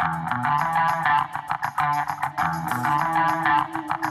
Thank you.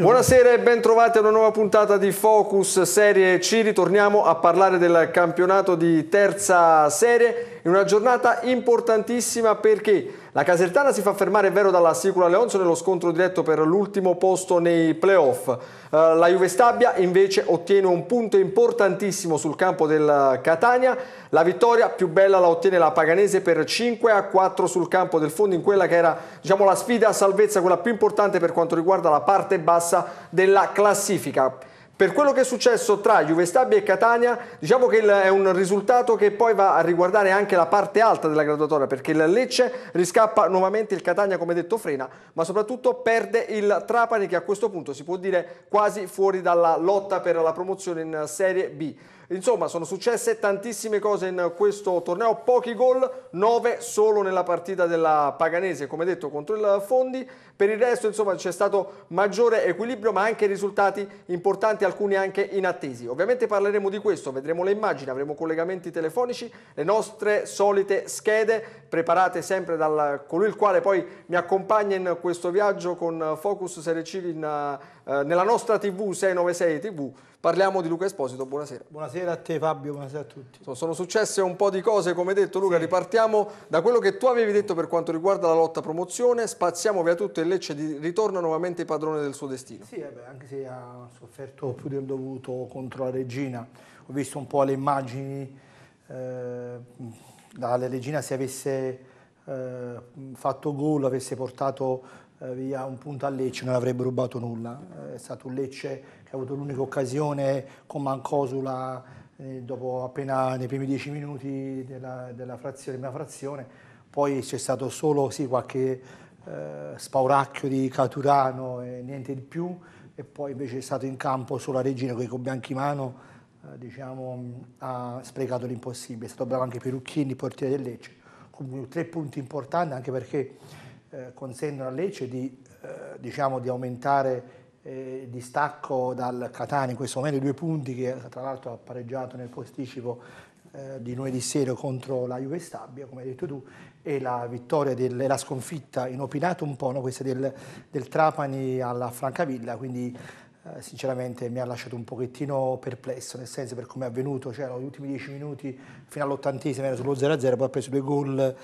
Buonasera e ben trovati a una nuova puntata di Focus Serie C. Ritorniamo a parlare del campionato di terza serie in una giornata importantissima perché la Casertana si fa fermare, è vero, dalla Sicura Leonzo nello scontro diretto per l'ultimo posto nei playoff. Eh, la Juve Stabia invece ottiene un punto importantissimo sul campo del Catania. La vittoria più bella la ottiene la Paganese per 5 a 4 sul campo del fondo in quella che era diciamo, la sfida a salvezza, quella più importante per quanto riguarda la parte bassa della classifica. Per quello che è successo tra Juve Stabia e Catania, diciamo che è un risultato che poi va a riguardare anche la parte alta della graduatoria, perché il Lecce riscappa nuovamente il Catania, come detto, frena, ma soprattutto perde il Trapani che a questo punto si può dire quasi fuori dalla lotta per la promozione in Serie B. Insomma, sono successe tantissime cose in questo torneo, pochi gol, 9 solo nella partita della Paganese, come detto, contro il Fondi. Per il resto, insomma, c'è stato maggiore equilibrio, ma anche risultati importanti, alcuni anche inattesi. Ovviamente parleremo di questo, vedremo le immagini, avremo collegamenti telefonici, le nostre solite schede preparate sempre da colui il quale poi mi accompagna in questo viaggio con Focus Serie C in, uh, nella nostra TV 696 TV Parliamo di Luca Esposito, buonasera. Buonasera a te Fabio, buonasera a tutti. Sono, successe un po' di cose, come detto Luca, sì. ripartiamo da quello che tu avevi detto per quanto riguarda la lotta promozione, spaziamo via tutto e Lecce ritorna nuovamente padrone del suo destino. Sì, eh anche se ha sofferto più del dovuto contro la Regina, ho visto un po' le immagini, eh, la Regina se avesse eh, fatto gol, avesse portato eh, via un punto a Lecce, non avrebbe rubato nulla, eh, è stato un Lecce che ha avuto l'unica occasione con Mancosula eh, dopo appena nei primi dieci minuti della, della, frazione, prima frazione, poi c'è stato solo sì, qualche eh, spauracchio di Caturano e niente di più, e poi invece è stato in campo solo la Regina con i Bianchimano, eh, diciamo, ha sprecato l'impossibile, è stato bravo anche Perucchini, portiere del Lecce, Comunque, tre punti importanti anche perché eh, consentono a Lecce di, eh, diciamo, di aumentare eh, distacco dal Catania in questo momento due punti che tra l'altro ha pareggiato nel posticipo eh, di lunedì sera contro la Juve Stabia, come hai detto tu, e la vittoria e la sconfitta inopinata un po', no? questa del, del, Trapani alla Francavilla, quindi eh, sinceramente mi ha lasciato un pochettino perplesso, nel senso per come è avvenuto, cioè negli ultimi dieci minuti fino all'ottantesimo era sullo 0-0, poi ha preso due gol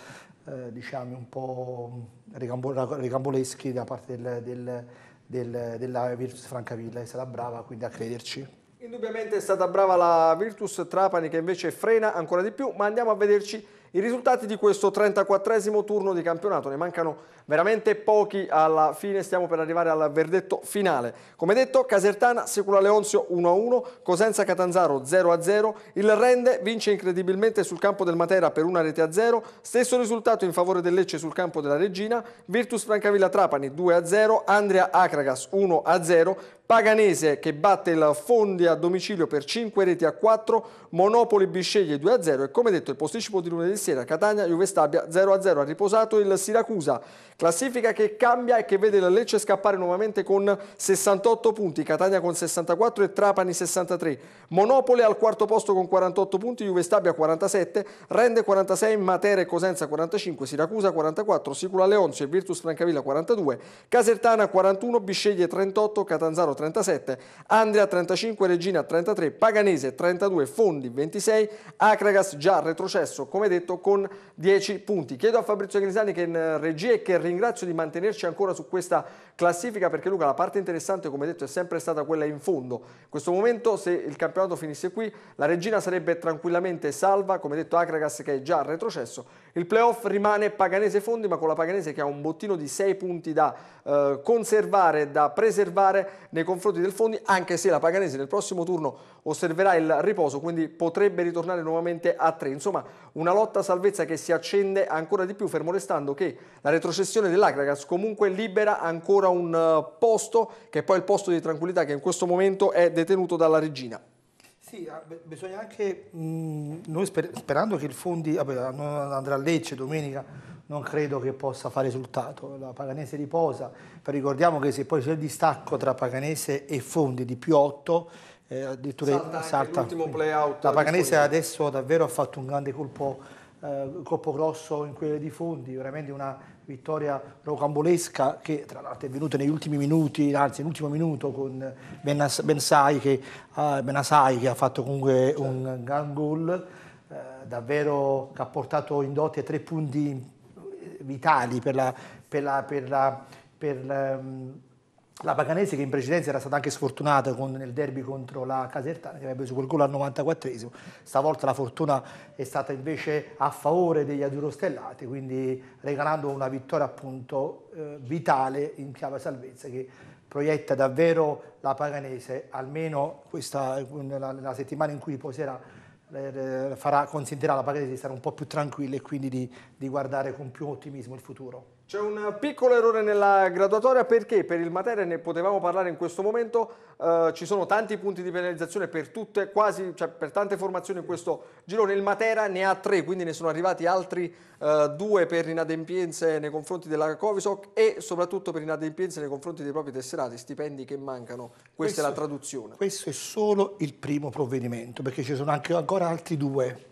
eh, diciamo un po' ricamboleschi da parte del, del del, della Virtus Francavilla, è stata brava quindi a crederci. Indubbiamente è stata brava la Virtus Trapani che invece frena ancora di più, ma andiamo a vederci i risultati di questo 34esimo turno di campionato. Ne mancano veramente pochi alla fine, stiamo per arrivare al verdetto finale. Come detto, Casertana sicura Leonzio 1-1, Cosenza Catanzaro 0-0, il Rende vince incredibilmente sul campo del Matera per una rete a 0, stesso risultato in favore del Lecce sul campo della Regina, Virtus Francavilla Trapani 2-0, Andrea Acragas 1-0, Paganese che batte il Fondi a domicilio per 5 reti a 4, Monopoli Bisceglie 2-0 e come detto il posticipo di lunedì sera Catania Juve Stabia 0-0 ha riposato il Siracusa Classifica che cambia e che vede la Lecce scappare nuovamente con 68 punti, Catania con 64 e Trapani 63. Monopoli al quarto posto con 48 punti, Juve Stabia 47, Rende 46, Matera e Cosenza 45, Siracusa 44, Sicula Leonzio e Virtus Francavilla 42, Casertana 41, Bisceglie 38, Catanzaro 37, Andrea 35, Regina 33, Paganese 32, Fondi 26, Acragas già retrocesso come detto con 10 punti. Chiedo a Fabrizio Grisani che in regia e che ringrazio di mantenerci ancora su questa classifica perché Luca la parte interessante come detto è sempre stata quella in fondo. In questo momento se il campionato finisse qui la regina sarebbe tranquillamente salva, come detto Akragas che è già retrocesso il playoff rimane Paganese Fondi, ma con la Paganese che ha un bottino di 6 punti da eh, conservare, da preservare nei confronti del Fondi, anche se la Paganese nel prossimo turno osserverà il riposo, quindi potrebbe ritornare nuovamente a 3. Insomma, una lotta a salvezza che si accende ancora di più, fermo restando che la retrocessione dell'Acragas comunque libera ancora un eh, posto, che è poi il posto di tranquillità che in questo momento è detenuto dalla regina. Sì, ah, bisogna anche, mh, noi sper sperando che il Fondi vabbè, andrà a Lecce domenica, non credo che possa fare risultato. La Paganese riposa, però ricordiamo che se poi c'è il distacco tra Paganese e Fondi di più 8, eh, addirittura salta, salta l'ultimo play-out. La Paganese adesso davvero ha fatto un grande colpo, eh, colpo grosso in quelle di Fondi, veramente una vittoria rocambolesca che tra l'altro è venuta negli ultimi minuti, anzi nell'ultimo minuto con Benasai che, uh, ah, Benasai che ha fatto comunque certo. un gran gol, uh, davvero che ha portato in dote tre punti vitali per la, per la, per la per, um, la Paganese che in precedenza era stata anche sfortunata con, nel derby contro la Casertana che aveva preso quel gol al 94esimo stavolta la fortuna è stata invece a favore degli adurostellati quindi regalando una vittoria appunto eh, vitale in chiave salvezza che proietta davvero la Paganese almeno questa, la, la settimana in cui poserà eh, Farà, consentirà alla Paganese di stare un po' più tranquilla e quindi di, di guardare con più ottimismo il futuro. C'è un piccolo errore nella graduatoria perché per il Matera, ne potevamo parlare in questo momento, eh, ci sono tanti punti di penalizzazione per tutte, quasi, cioè per tante formazioni in questo girone. Il Matera ne ha tre, quindi ne sono arrivati altri eh, due per inadempienze nei confronti della Covisoc e soprattutto per inadempienze nei confronti dei propri tesserati, stipendi che mancano. Questa questo, è la traduzione. Questo è solo il primo provvedimento perché ci sono anche ancora altri due.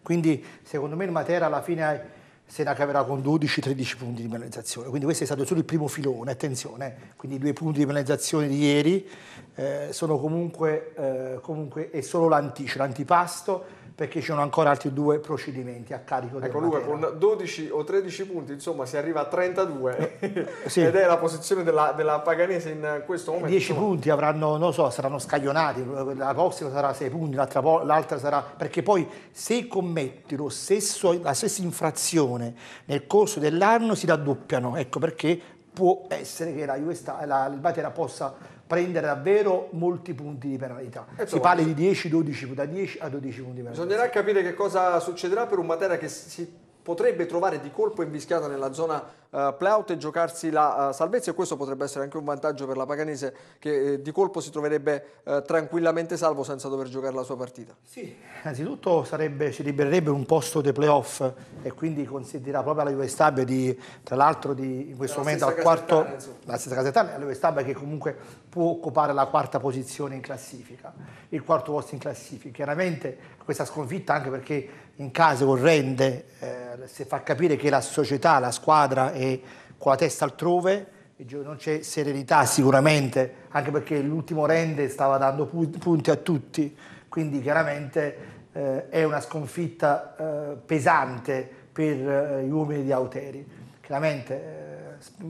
Quindi secondo me il Matera alla fine... È se la caverà con 12-13 punti di penalizzazione. Quindi questo è stato solo il primo filone, attenzione, eh. quindi i due punti di penalizzazione di ieri eh, sono comunque, eh, comunque, è solo l'anticipo, l'antipasto perché ci sono ancora altri due procedimenti a carico ecco, del Ecco lui con 12 o 13 punti insomma si arriva a 32 sì. ed è la posizione della, della, Paganese in questo momento. 10 punti avranno, non so, saranno scaglionati, la prossima sarà 6 punti, l'altra, sarà... perché poi se commetti stesso, la stessa infrazione nel corso dell'anno si raddoppiano, ecco perché può essere che la, la, la Batera possa prendere davvero molti punti di penalità. Insomma, si parla di 10-12, da 10 a 12 punti di penalità. Bisognerà capire che cosa succederà per un Matera che si potrebbe trovare di colpo invischiata nella zona uh, eh, playout e giocarsi la uh, salvezza e questo potrebbe essere anche un vantaggio per la Paganese che eh, di colpo si troverebbe uh, tranquillamente salvo senza dover giocare la sua partita. Sì, innanzitutto sarebbe, si libererebbe un posto dei playoff e quindi consentirà proprio alla Juve Stabia di, tra l'altro in questo la momento al quarto, casettana, la stessa casettana, alla Juve Stabia che comunque può occupare la quarta posizione in classifica, il quarto posto in classifica. Chiaramente questa sconfitta anche perché in case orrende eh, si fa capire che la società, la squadra è con la testa altrove, non c'è serenità sicuramente, anche perché l'ultimo rende stava dando punti a tutti, quindi chiaramente eh, è una sconfitta eh, pesante per eh, gli uomini di Auteri. Chiaramente eh,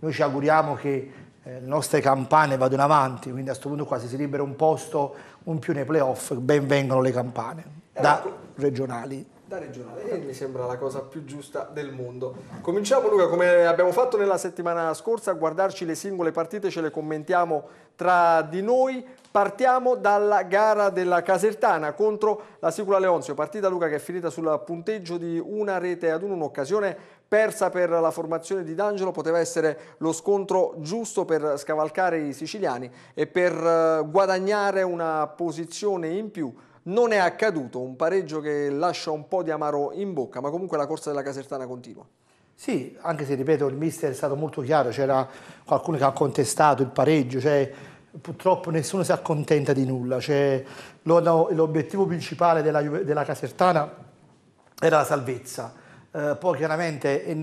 noi ci auguriamo che eh, le nostre campane vadano avanti, quindi a questo punto qua se si libera un posto, un più nei playoff, ben vengono le campane da regionali da regionale e mi sembra la cosa più giusta del mondo. Cominciamo Luca, come abbiamo fatto nella settimana scorsa, a guardarci le singole partite, ce le commentiamo tra di noi. Partiamo dalla gara della Casertana contro la Sicula Leonzio, partita Luca che è finita sul punteggio di una rete ad uno, un'occasione persa per la formazione di D'Angelo poteva essere lo scontro giusto per scavalcare i siciliani e per eh, guadagnare una posizione in più non è accaduto, un pareggio che lascia un po' di amaro in bocca, ma comunque la corsa della Casertana continua. Sì, anche se ripeto, il mister è stato molto chiaro, c'era qualcuno che ha contestato il pareggio, cioè, purtroppo nessuno si accontenta di nulla, cioè, l'obiettivo principale della, della Casertana era la salvezza eh, poi chiaramente eh, eh,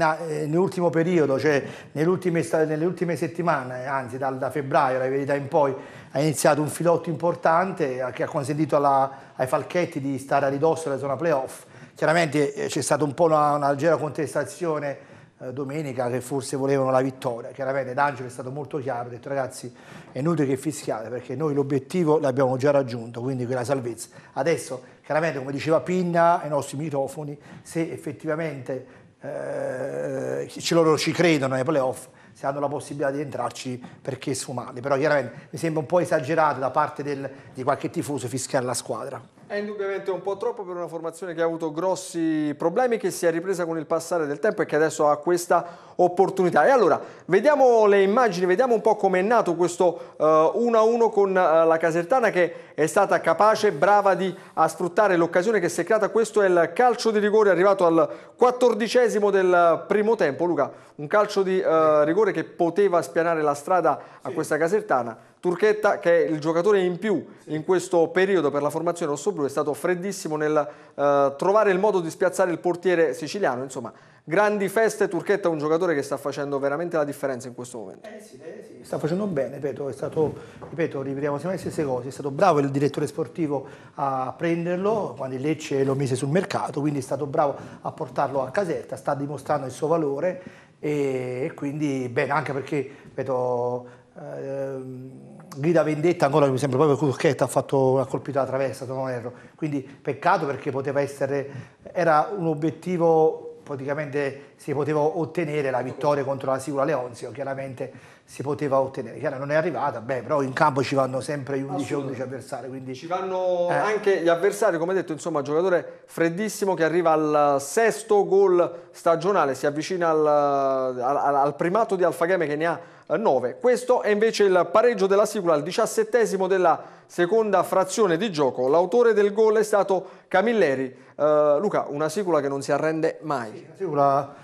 nell'ultimo periodo, cioè nelle ultime, nelle ultime settimane, anzi dal, da febbraio, la verità in poi, ha iniziato un filotto importante eh, che ha consentito alla, ai Falchetti di stare a ridosso della zona playoff. Chiaramente c'è stata un po' una, una leggera contestazione eh, domenica che forse volevano la vittoria. Chiaramente D'Angelo è stato molto chiaro, ha detto ragazzi è inutile che fischiate perché noi l'obiettivo l'abbiamo già raggiunto, quindi quella salvezza. Adesso chiaramente come diceva Pinna ai nostri microfoni, se effettivamente eh, loro ci credono nei playoff, se hanno la possibilità di entrarci perché sfumarli. Però chiaramente mi sembra un po' esagerato da parte del, di qualche tifoso fischiare la squadra. È indubbiamente un po' troppo per una formazione che ha avuto grossi problemi, che si è ripresa con il passare del tempo e che adesso ha questa opportunità. E allora, vediamo le immagini, vediamo un po' com'è nato questo 1-1 eh, uh, con uh, la Casertana che è stata capace, brava di, a sfruttare l'occasione che si è creata. Questo è il calcio di rigore arrivato al quattordicesimo del primo tempo. Luca, un calcio di uh, rigore che poteva spianare la strada a sì. questa Casertana Turchetta, che è il giocatore in più in questo periodo per la formazione rossoblu, è stato freddissimo nel eh, trovare il modo di spiazzare il portiere siciliano. Insomma, grandi feste. Turchetta è un giocatore che sta facendo veramente la differenza in questo momento. Eh sì, eh Sta facendo bene, ripeto, è stato, ripeto, ripetiamo sempre le stesse cose. È stato bravo il direttore sportivo a prenderlo quando il Lecce lo mise sul mercato, quindi è stato bravo a portarlo a Caserta, sta dimostrando il suo valore e, e quindi bene, anche perché, ripeto, ehm, grida vendetta ancora mi sembra proprio Cruzchetta ha fatto una colpita alla traversa se non erro quindi peccato perché poteva essere era un obiettivo praticamente si poteva ottenere la vittoria contro la Sicura Leonzio chiaramente si poteva ottenere chiaro non è arrivata beh però in campo ci vanno sempre gli 11-11 avversari quindi ci vanno eh. anche gli avversari come detto insomma giocatore freddissimo che arriva al sesto gol stagionale si avvicina al, al, al primato di Alfagame che ne ha 9. Questo è invece il pareggio della sigla al diciassettesimo della seconda frazione di gioco. L'autore del gol è stato Camilleri. Uh, Luca, una sigla che non si arrende mai. Sì, una Sicula,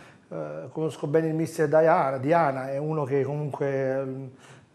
eh, conosco bene il mister Diana, Diana è uno che comunque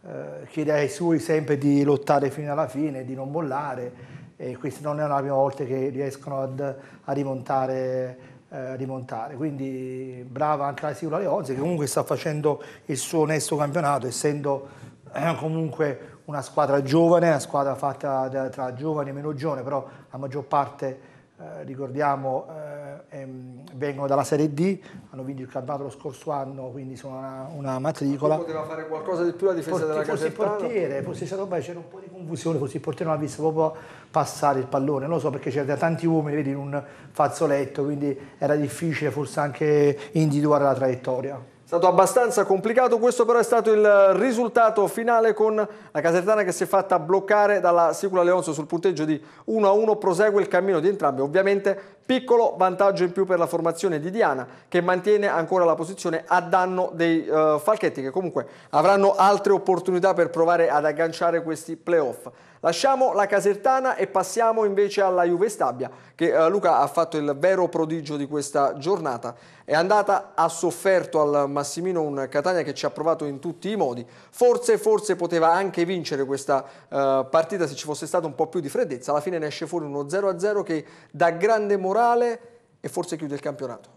eh, eh, chiede ai suoi sempre di lottare fino alla fine, di non mollare e questa non è la prima volta che riescono ad, a rimontare eh, rimontare. Quindi brava anche la Sicula Leonzi che comunque sta facendo il suo onesto campionato, essendo eh, comunque una squadra giovane, una squadra fatta da, tra giovani e meno giovani, però la maggior parte, eh, ricordiamo, eh, ehm, vengono dalla Serie D, hanno vinto il campionato lo scorso anno, quindi sono una, una matricola. poteva fare qualcosa di più la difesa Porti, della Casertana? Forse il portiere, forse c'era un po' di confusione, forse il portiere non ha visto proprio passare il pallone, non lo so perché c'erano tanti uomini vedi, in un fazzoletto, quindi era difficile forse anche individuare la traiettoria. È stato abbastanza complicato, questo però è stato il risultato finale con la Casertana che si è fatta bloccare dalla Sicula Leonzo sul punteggio di 1-1, prosegue il cammino di entrambi, ovviamente Piccolo vantaggio in più per la formazione di Diana che mantiene ancora la posizione a danno dei uh, Falchetti che comunque avranno altre opportunità per provare ad agganciare questi playoff. Lasciamo la Casertana e passiamo invece alla Juve Stabia, che eh, Luca ha fatto il vero prodigio di questa giornata. È andata, ha sofferto al Massimino un Catania che ci ha provato in tutti i modi. Forse, forse poteva anche vincere questa eh, partita se ci fosse stato un po' più di freddezza. Alla fine ne esce fuori uno 0-0 che dà grande morale e forse chiude il campionato.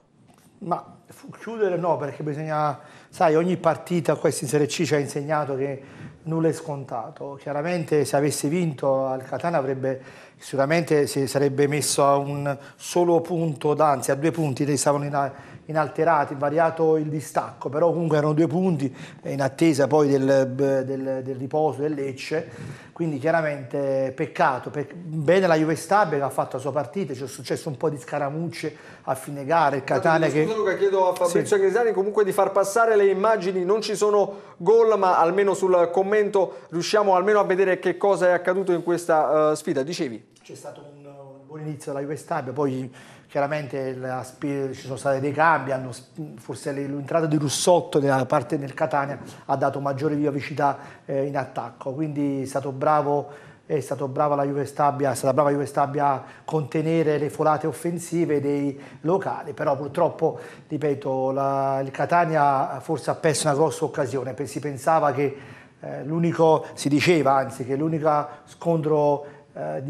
Ma chiudere no, perché bisogna, sai, ogni partita, questa in Serie C ci ha insegnato che nulla è scontato. Chiaramente se avesse vinto al Catania avrebbe, sicuramente si sarebbe messo a un solo punto, anzi a due punti, stavano in, inalterati, variato il distacco, però comunque erano due punti eh, in attesa poi del, del, del riposo del Lecce, quindi chiaramente peccato, per, bene la Juve Stabia che ha fatto la sua partita, ci c'è successo un po' di scaramucce a fine gara, il Catania che... Scusa Luca, chiedo a Fabrizio sì. Grisani comunque di far passare le immagini, non ci sono gol ma almeno sul commento riusciamo almeno a vedere che cosa è accaduto in questa uh, sfida, dicevi? C'è stato un, un buon inizio della Juve Stabia, poi chiaramente la, ci sono stati dei cambi, hanno, forse l'entrata di Russotto nella parte del Catania ha dato maggiore vivacità eh, in attacco, quindi è stato bravo è stato brava la Juve Stabia, è stata brava la Juve Stabia a contenere le folate offensive dei locali, però purtroppo, ripeto, la, il Catania forse ha perso una grossa occasione, si pensava che eh, l'unico, si diceva anzi, che l'unico scontro eh,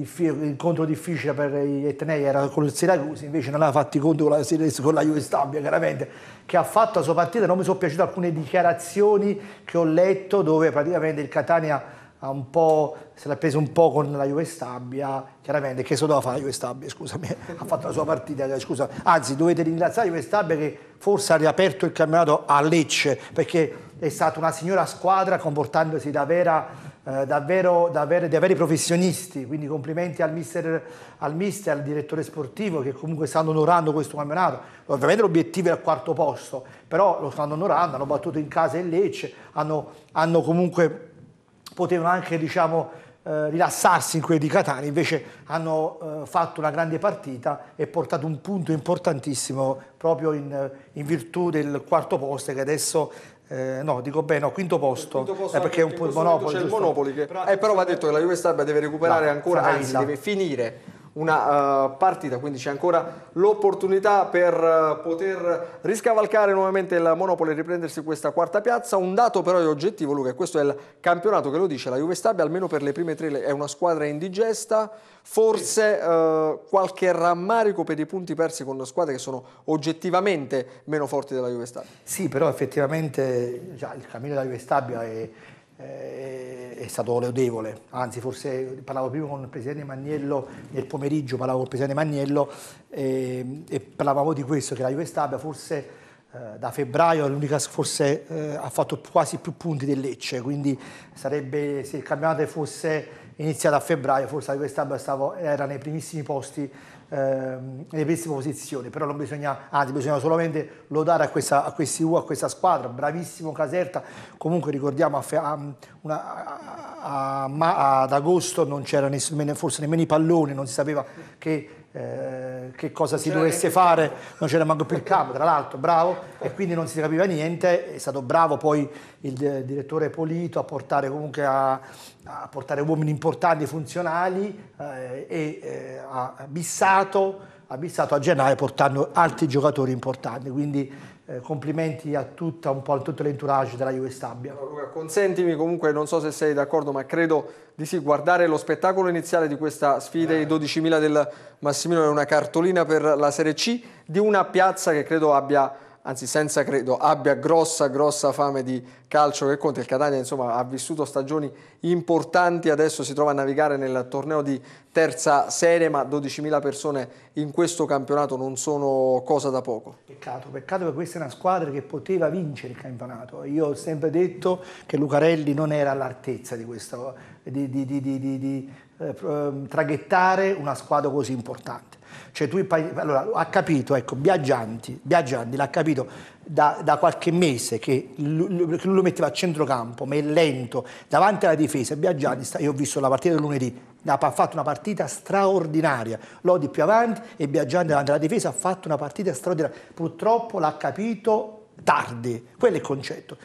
difficile per gli Etnei era con il Siracusi, invece non ha fatto i conti con la, con la Juve Stabia, chiaramente, che ha fatto la sua partita. Non mi sono piaciute alcune dichiarazioni che ho letto dove praticamente il Catania ha un po', se l'ha preso un po' con la Juve Stabia, chiaramente, che se doveva fare la Juve Stabia, scusami, ha fatto la sua partita, eh, scusa. anzi dovete ringraziare la Juve Stabia che forse ha riaperto il campionato a Lecce, perché è stata una signora squadra comportandosi da vera eh, davvero, davvero, dei veri professionisti, quindi complimenti al mister, al mister, al direttore sportivo che comunque stanno onorando questo campionato. Ovviamente l'obiettivo è il quarto posto, però lo stanno onorando, hanno battuto in casa il Lecce, hanno, hanno comunque, potevano anche diciamo, eh, rilassarsi in quelli di Catania, invece hanno eh, fatto una grande partita e portato un punto importantissimo proprio in, in virtù del quarto posto che adesso eh, no, dico bene, no, quinto posto, quinto posto eh, perché è un po' il Monopoli. C'è il Monopoli che, però, eh, però va detto che la Juve Stabia deve recuperare no, ancora, anzi deve finire una uh, partita, quindi c'è ancora l'opportunità per uh, poter riscavalcare nuovamente il Monopoli e riprendersi questa quarta piazza. Un dato però è oggettivo, Luca, e questo è il campionato che lo dice, la Juve Stabia almeno per le prime tre è una squadra indigesta, forse uh, qualche rammarico per i punti persi con squadre che sono oggettivamente meno forti della Juve Stabia. Sì, però effettivamente il cammino della Juve Stabia è eh, è stato lodevole, anzi forse parlavo prima con il Presidente Magnello, nel pomeriggio parlavo con il Presidente Magnello eh, e parlavamo di questo, che la Juve Stabia forse eh, da febbraio è l'unica forse eh, ha fatto quasi più punti del Lecce, quindi sarebbe, se il campionato fosse iniziato a febbraio, forse la Juve quest'anno era nei primissimi posti ehm, nelle pessime posizioni, però non bisogna, anzi bisogna solamente lodare a, questa, a questi U, a questa squadra, bravissimo Caserta, comunque ricordiamo a, a, una, ad agosto non c'era forse nemmeno i palloni, non si sapeva che eh, che cosa si cioè, dovesse eh, fare, non c'era manco più il capo, tra l'altro, bravo, e quindi non si capiva niente, è stato bravo poi il direttore Polito a portare comunque a, a portare uomini importanti, funzionali eh, e eh, ha bissato abissato a gennaio portando altri giocatori importanti. Quindi eh, complimenti a tutta un po' a tutto l'entourage della Juve Stabia. Luca, consentimi comunque, non so se sei d'accordo, ma credo di sì, guardare lo spettacolo iniziale di questa sfida i 12.000 eh. del Massimino è una cartolina per la Serie C di una piazza che credo abbia anzi senza credo, abbia grossa, grossa fame di calcio che conta. Il Catania insomma, ha vissuto stagioni importanti, adesso si trova a navigare nel torneo di terza serie, ma 12.000 persone in questo campionato non sono cosa da poco. Peccato, peccato perché questa è una squadra che poteva vincere il campionato. Io ho sempre detto che Lucarelli non era all'altezza di questo, di, di, di, di eh, ehm, traghettare una squadra così importante cioè tu, allora, ha capito, ecco, Biagianti, Biagianti l'ha capito da, da, qualche mese che lui lo metteva a centrocampo, ma è lento, davanti alla difesa. Biaggianti, sta, io ho visto la partita del lunedì, ha fatto una partita straordinaria. Lodi più avanti e Biagianti davanti alla difesa ha fatto una partita straordinaria. Purtroppo l'ha capito tardi, quello è il concetto.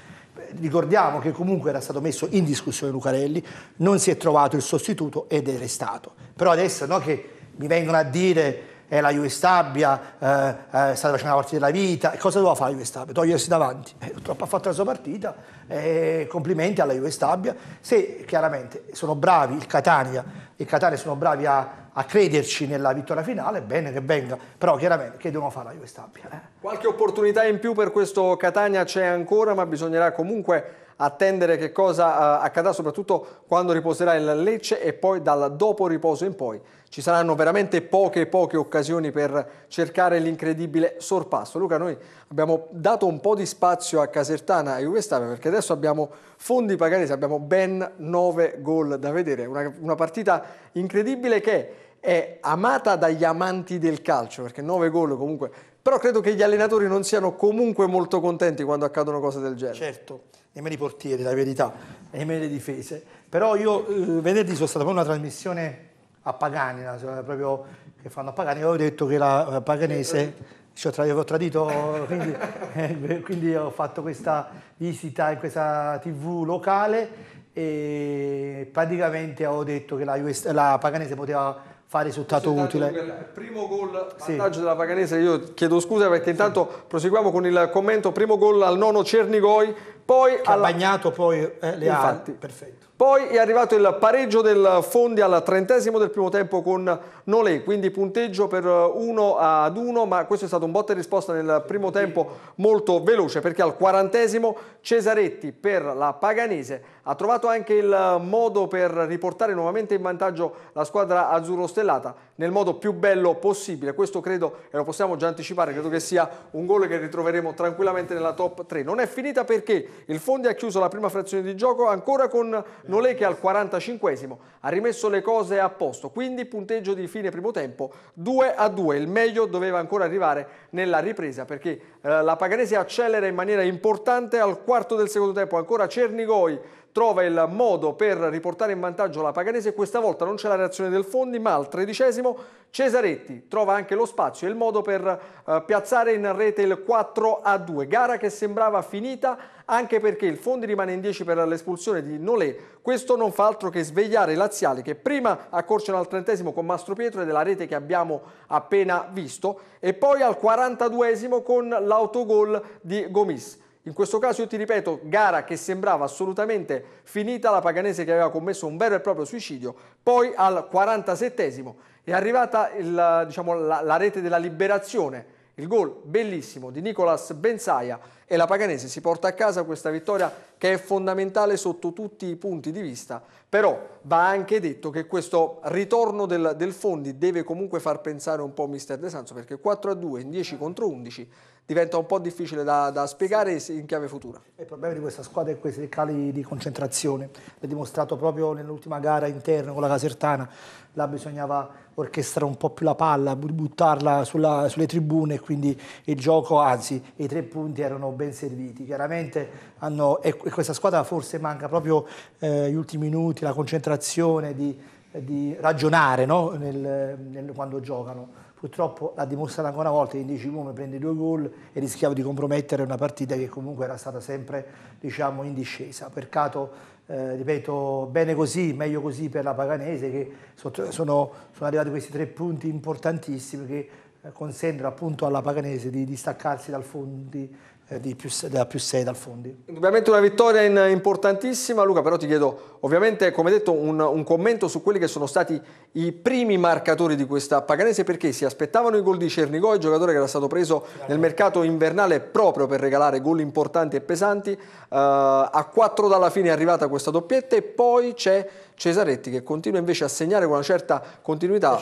Ricordiamo che comunque era stato messo in discussione Lucarelli, non si è trovato il sostituto ed è restato. Però adesso no che mi vengono a dire eh, la Juve Stabia eh, eh, sta facendo la partita della vita, cosa doveva fare la Juve Stabia? Togliersi davanti. Eh, purtroppo ha fatto la sua partita, eh, complimenti alla Juve Stabia. Se chiaramente sono bravi il Catania, e il Catania sono bravi a, a crederci nella vittoria finale, bene che venga, però chiaramente che devono fare la Juve Stabia? Eh? Qualche opportunità in più per questo Catania c'è ancora, ma bisognerà comunque attendere che cosa eh, accadrà soprattutto quando riposerà il Lecce e poi dal dopo riposo in poi ci saranno veramente poche poche occasioni per cercare l'incredibile sorpasso. Luca, noi abbiamo dato un po' di spazio a Casertana e Uvestame perché adesso abbiamo fondi pagaresi, abbiamo ben 9 gol da vedere, una, una partita incredibile che è amata dagli amanti del calcio perché 9 gol comunque, però credo che gli allenatori non siano comunque molto contenti quando accadono cose del genere. Certo nemmeno i portieri, la verità, nemmeno le difese. Però io eh, venerdì sono stata proprio una trasmissione a Pagani, cioè, proprio che fanno a Pagani, e ho detto che la paganese ci ho, tradito, quindi, eh, quindi, ho fatto questa visita in questa tv locale e praticamente ho detto che la, US, la Paganese poteva fa risultato utile. Il primo gol vantaggio sì. della Paganese, io chiedo scusa perché intanto sì. proseguiamo con il commento, primo gol al nono Cernigoi, poi... Che alla... ha bagnato poi eh, le Infatti. ali, perfetto. Poi è arrivato il pareggio del Fondi al trentesimo del primo tempo con Nolè, quindi punteggio per 1 eh, ad 1, ma questo è stato un botte e risposta nel primo tempo molto veloce perché al quarantesimo Cesaretti per la Paganese ha trovato anche il modo per riportare nuovamente in vantaggio la squadra azzurro-stellata nel modo più bello possibile. Questo credo, e lo possiamo già anticipare, credo che sia un gol che ritroveremo tranquillamente nella top 3. Non è finita perché il Fondi ha chiuso la prima frazione di gioco ancora con Nolè che al 45esimo ha rimesso le cose a posto. Quindi punteggio di fine primo tempo 2 a 2. Il meglio doveva ancora arrivare nella ripresa perché eh, la Paganese accelera in maniera importante al quarto del secondo tempo. Ancora Cernigoi trova il modo per riportare in vantaggio la Paganese, e questa volta non c'è la reazione del Fondi ma al tredicesimo Cesaretti trova anche lo spazio e il modo per eh, piazzare in rete il 4 a 2, gara che sembrava finita anche perché il Fondi rimane in 10 per l'espulsione di Nolè, questo non fa altro che svegliare i laziali che prima accorciano al trentesimo con Mastro Pietro e della rete che abbiamo appena visto e poi al 42 con l'autogol di Gomis. In questo caso io ti ripeto, gara che sembrava assolutamente finita, la Paganese che aveva commesso un vero e proprio suicidio, poi al 47esimo è arrivata il, diciamo, la, la rete della liberazione, il gol bellissimo di Nicolas Benzaia e la Paganese si porta a casa questa vittoria che è fondamentale sotto tutti i punti di vista, però va anche detto che questo ritorno del, del Fondi deve comunque far pensare un po' Mister De Sanso perché 4 a 2 in 10 contro 11 diventa un po' difficile da, da spiegare in chiave futura. Il problema di questa squadra è questi cali di concentrazione, l'ha dimostrato proprio nell'ultima gara interna con la Casertana, là bisognava orchestrare un po' più la palla, buttarla sulla, sulle tribune, e quindi il gioco, anzi i tre punti erano ben serviti. Chiaramente hanno, e questa squadra forse manca proprio eh, gli ultimi minuti, la concentrazione di, di ragionare no? nel, nel, quando giocano purtroppo l'ha dimostrato ancora una volta, in 10 uomini prende due gol e rischiava di compromettere una partita che comunque era stata sempre diciamo, in discesa. Peccato, eh, ripeto, bene così, meglio così per la Paganese che sono, sono arrivati questi tre punti importantissimi che eh, consentono appunto alla Paganese di distaccarsi dal fondo. Di, eh, di più, della più 6 dal Fondi. Ovviamente una vittoria importantissima, Luca, però ti chiedo ovviamente, come detto, un, un, commento su quelli che sono stati i primi marcatori di questa Paganese perché si aspettavano i gol di Cernigò, il giocatore che era stato preso nel mercato invernale proprio per regalare gol importanti e pesanti, uh, a 4 dalla fine è arrivata questa doppietta e poi c'è Cesaretti che continua invece a segnare con una certa continuità.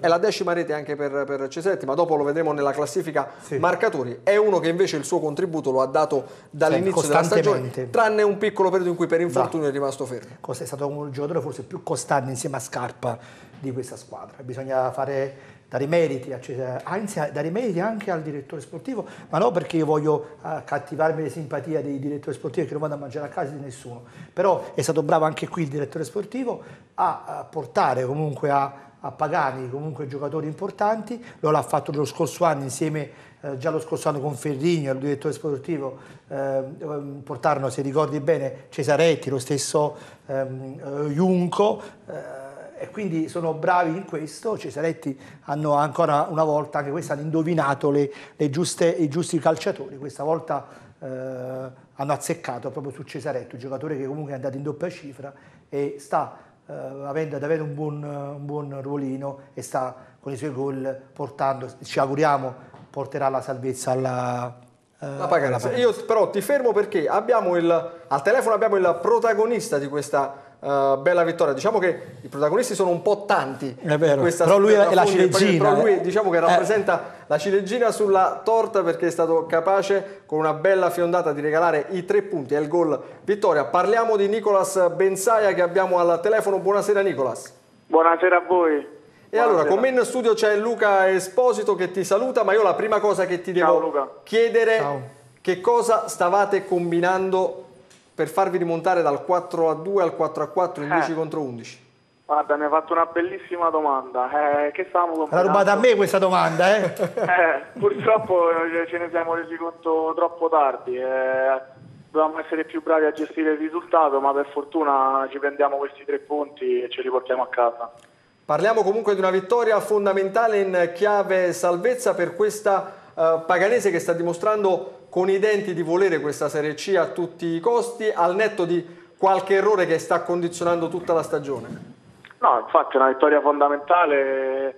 È la decima rete anche per, per Cesaretti, ma dopo lo vedremo nella classifica sì. marcatori. È uno che invece il suo contributo lo ha dato dall'inizio sì, della stagione, tranne un piccolo periodo in cui per infortunio no. è rimasto fermo. È stato un giocatore forse più costante insieme a Scarpa di questa squadra. Bisogna fare dare meriti, anzi dare meriti anche al direttore sportivo, ma non perché io voglio eh, cattivarmi le simpatie dei direttori sportivi che non vado a mangiare a casa di nessuno, però è stato bravo anche qui il direttore sportivo a portare comunque a, a Pagani comunque giocatori importanti, lo l'ha fatto lo scorso anno insieme eh, già lo scorso anno con Ferrigno, il direttore sportivo, eh, portarono, se ricordi bene, Cesaretti, lo stesso ehm, eh, Junco. Eh, e quindi sono bravi in questo, Cesaretti hanno ancora una volta, anche questa, hanno indovinato le, le giuste, i giusti calciatori, questa volta eh, hanno azzeccato proprio su Cesaretti, un giocatore che comunque è andato in doppia cifra e sta eh, avendo ad un buon, un buon ruolino e sta con i suoi gol portando, ci auguriamo, porterà la salvezza alla, eh, la Paganza. Io però ti fermo perché il, al telefono abbiamo il protagonista di questa eh, bella vittoria. Diciamo che i protagonisti sono un po' tanti. È vero, però lui è la ciliegina. Però lui eh. diciamo che eh. rappresenta eh. la ciliegina sulla torta perché è stato capace con una bella fiondata di regalare i tre punti e il gol vittoria. Parliamo di Nicolas Benzaia che abbiamo al telefono. Buonasera Nicolas. Buonasera a voi. E allora, con me in studio c'è Luca Esposito che ti saluta, ma io la prima cosa che ti devo Ciao, chiedere è che cosa stavate combinando per farvi rimontare dal 4 a 2 al 4 a 4 in eh. 10 contro 11? Guarda, mi ha fatto una bellissima domanda. Eh, che stavamo combinando? L'ha rubata a me questa domanda, eh? eh purtroppo eh, ce ne siamo resi conto troppo tardi. Eh, dovevamo essere più bravi a gestire il risultato, ma per fortuna ci prendiamo questi tre punti e ce li portiamo a casa. Parliamo comunque di una vittoria fondamentale in chiave salvezza per questa eh, Paganese che sta dimostrando con i denti di volere questa Serie C a tutti i costi, al netto di qualche errore che sta condizionando tutta la stagione? No, infatti è una vittoria fondamentale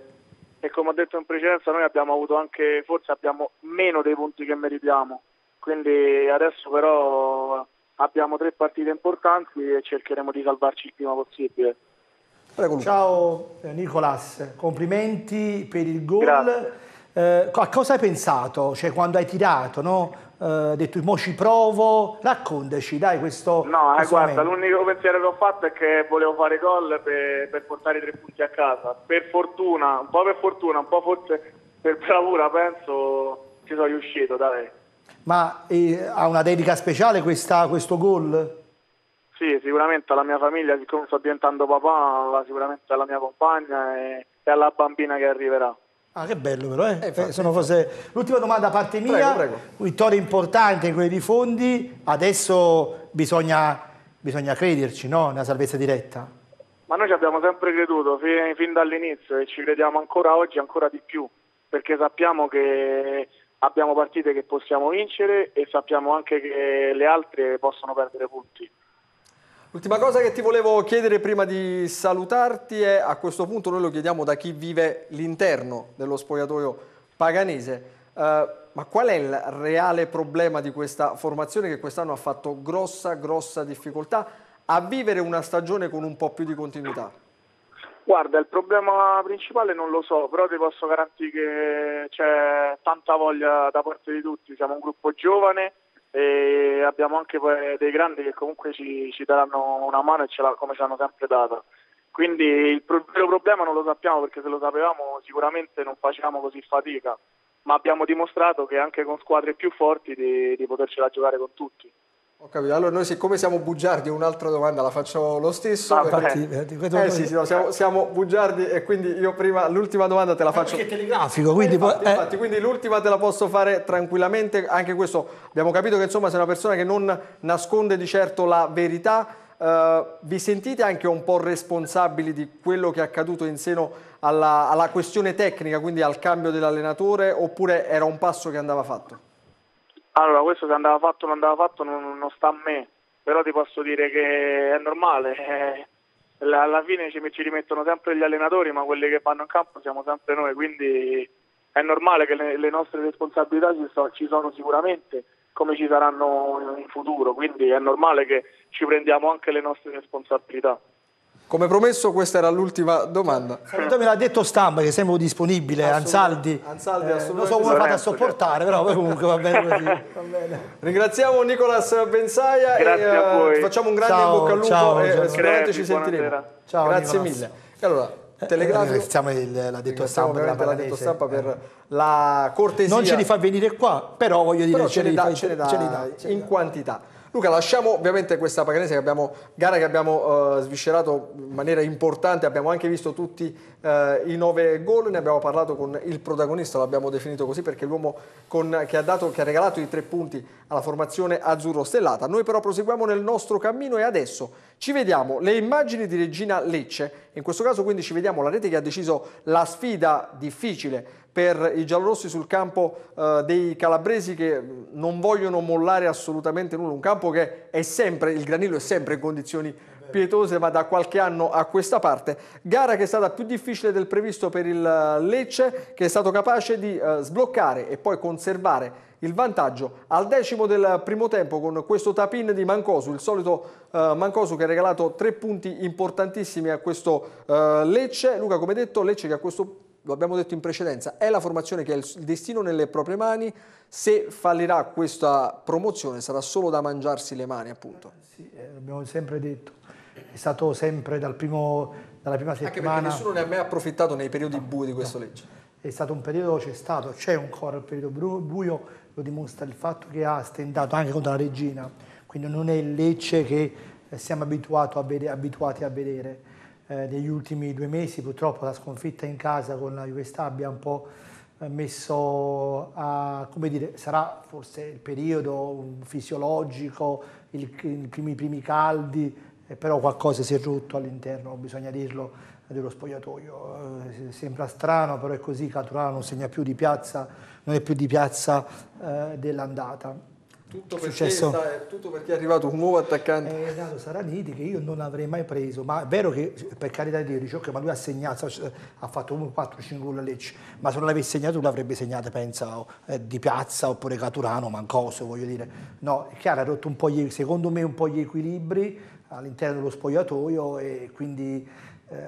e come ho detto in precedenza noi abbiamo avuto anche, forse abbiamo meno dei punti che meritiamo, quindi adesso però abbiamo tre partite importanti e cercheremo di salvarci il prima possibile. Prego. Ciao eh, Nicolas, complimenti per il gol. Grazie eh, a cosa hai pensato? Cioè, quando hai tirato, no? eh, detto, mo ci provo, raccontaci, dai, questo No, eh, questo guarda, l'unico pensiero che ho fatto è che volevo fare gol per, per portare i tre punti a casa. Per fortuna, un po' per fortuna, un po' forse per bravura, penso, ci sono riuscito, dai. Ma eh, ha una dedica speciale questa, questo gol? Sì, sicuramente alla mia famiglia, siccome sto diventando papà, sicuramente alla mia compagna e, e alla bambina che arriverà. Ah, che bello però, eh? eh, infatti, se non fosse... L'ultima domanda da parte mia, prego, prego. vittoria importante in quelli di fondi, adesso bisogna, bisogna crederci, no? Nella salvezza diretta. Ma noi ci abbiamo sempre creduto, fin, fin dall'inizio, e ci crediamo ancora oggi, ancora di più, perché sappiamo che abbiamo partite che possiamo vincere e sappiamo anche che le altre possono perdere punti. L'ultima cosa che ti volevo chiedere prima di salutarti è, a questo punto noi lo chiediamo da chi vive l'interno dello spogliatoio paganese, uh, ma qual è il reale problema di questa formazione che quest'anno ha fatto grossa, grossa difficoltà a vivere una stagione con un po' più di continuità? Guarda, il problema principale non lo so, però ti posso garantire che c'è tanta voglia da parte di tutti, siamo un gruppo giovane, e abbiamo anche eh, dei grandi che comunque ci, ci daranno una mano e ce l'ha come ci hanno sempre data. Quindi il vero problema non lo sappiamo perché se lo sapevamo sicuramente non facevamo così fatica, ma abbiamo dimostrato che anche con squadre più forti di, di potercela giocare con tutti. Ho capito, allora noi siccome siamo bugiardi un'altra domanda la faccio lo stesso. Ah, perché... infatti, eh, eh sì, sì, no, siamo, siamo, bugiardi e quindi io prima l'ultima domanda te la faccio. perché è telegrafico, eh, quindi, infatti, eh... infatti, quindi l'ultima te la posso fare tranquillamente, anche questo abbiamo capito che insomma sei una persona che non nasconde di certo la verità, Uh, vi sentite anche un po' responsabili di quello che è accaduto in seno alla, alla questione tecnica, quindi al cambio dell'allenatore, oppure era un passo che andava fatto? Allora, questo se andava fatto o non andava fatto non, non, sta a me, però ti posso dire che è normale. Eh, alla fine ci, rimettono sempre gli allenatori, ma quelli che vanno in campo siamo sempre noi, quindi è normale che le, le nostre responsabilità ci, so, ci sono sicuramente come ci saranno in futuro, quindi è normale che ci prendiamo anche le nostre responsabilità. Come promesso questa era l'ultima domanda. Saluto me l'ha detto Stampa che sembro disponibile, Ansaldi. Ansaldi eh, assolutamente. Non so come fate a sopportare, però comunque va bene così. Va bene. Ringraziamo Nicolas Benzaia Grazie e eh, voi. facciamo un grande ciao, bocca al lupo ciao, e ciao. Eh, sicuramente ci sentiremo. Buonasera. Ciao, Grazie Nicolas. mille. Allora, Telegrafico. Eh, eh l'ha detto stampa, la detto stampa per eh. la cortesia. Non ce li fa venire qua, però voglio dire però ce, ce, li dà, ce li dà in quantità. Luca, lasciamo ovviamente questa Paganese che abbiamo, gara che abbiamo uh, sviscerato in maniera importante, abbiamo anche visto tutti eh, i nove gol, ne abbiamo parlato con il protagonista, l'abbiamo definito così perché è l'uomo che, ha dato, che ha regalato i tre punti alla formazione azzurro stellata. Noi però proseguiamo nel nostro cammino e adesso ci vediamo le immagini di Regina Lecce, in questo caso quindi ci vediamo la rete che ha deciso la sfida difficile per i giallorossi sul campo eh, dei calabresi che non vogliono mollare assolutamente nulla, un campo che è sempre, il granillo è sempre in condizioni pietose ma da qualche anno a questa parte. Gara che è stata più difficile del previsto per il eh, Lecce che è stato capace di eh, sbloccare e poi conservare il vantaggio al decimo del primo tempo con questo tapin di Mancosu, il solito eh, Mancosu che ha regalato tre punti importantissimi a questo eh, Lecce. Luca, come detto, Lecce che a questo lo abbiamo detto in precedenza, è la formazione che ha il destino nelle proprie mani, se fallirà questa promozione sarà solo da mangiarsi le mani appunto. Sì, eh, l'abbiamo sempre detto è stato sempre dal primo, dalla prima settimana... Anche perché nessuno ne ha mai approfittato nei periodi no, bui di questa no. legge. È stato un periodo, c'è stato, c'è ancora il periodo buio, lo dimostra il fatto che ha stentato anche contro la regina, quindi non è il Lecce che eh, siamo a vedere, abituati a vedere. Eh, negli ultimi due mesi purtroppo la sconfitta in casa con la Juve abbia un po' eh, messo a, come dire, sarà forse il periodo fisiologico, i primi, primi caldi, eh, però qualcosa si è rotto all'interno, bisogna dirlo, dello spogliatoio. Eh, sembra strano, però è così, Caturano non segna più di piazza, non è più di piazza eh, dell'andata. Tutto perché, tutto perché, è arrivato un nuovo attaccante. È eh, dato Saraniti che io non avrei mai preso, ma è vero che per carità di Dio, dicevo ma lui ha segnato, ha fatto 4-5 gol a Lecce, ma se non l'avesse segnato l'avrebbe segnato, pensa, eh, di piazza oppure Caturano, Mancoso, voglio dire. No, è chiaro, ha rotto un po' gli, secondo me un po' gli equilibri, all'interno dello spogliatoio e quindi ehm,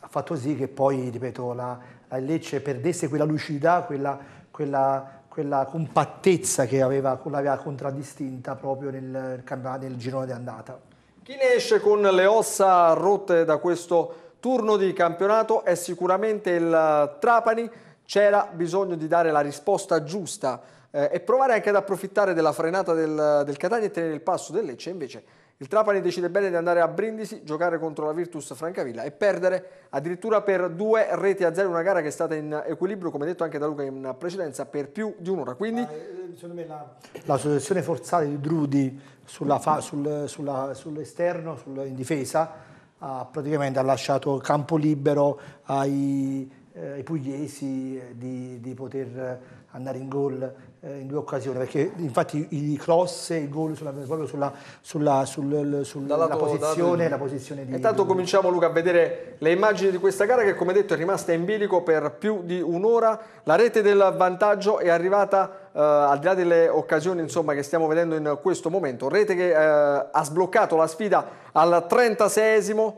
ha fatto sì che poi, ripeto, la, la Lecce perdesse quella lucidità, quella, quella quella compattezza che aveva, l'aveva contraddistinta proprio nel, nel girone di andata. Chi ne esce con le ossa rotte da questo turno di campionato è sicuramente il Trapani, c'era bisogno di dare la risposta giusta eh, e provare anche ad approfittare della frenata del, del Catania e tenere il passo del Lecce invece il Trapani decide bene di andare a Brindisi, giocare contro la Virtus Francavilla e perdere addirittura per due reti a zero, una gara che è stata in equilibrio, come detto anche da Luca in precedenza, per più di un'ora. Quindi... Ah, eh, la, la soluzione forzata di Drudi sull'esterno, sul, in difesa, ha praticamente ha lasciato campo libero ai, eh, ai pugliesi eh, di, di poter andare in gol eh, in due occasioni, perché infatti i cross e il gol sono proprio sulla, sulla, sul, sulla lato, posizione, la posizione di... Intanto cominciamo Luca a vedere le immagini di questa gara che come detto è rimasta in bilico per più di un'ora, la rete del vantaggio è arrivata eh, al di là delle occasioni insomma, che stiamo vedendo in questo momento, rete che eh, ha sbloccato la sfida al 36esimo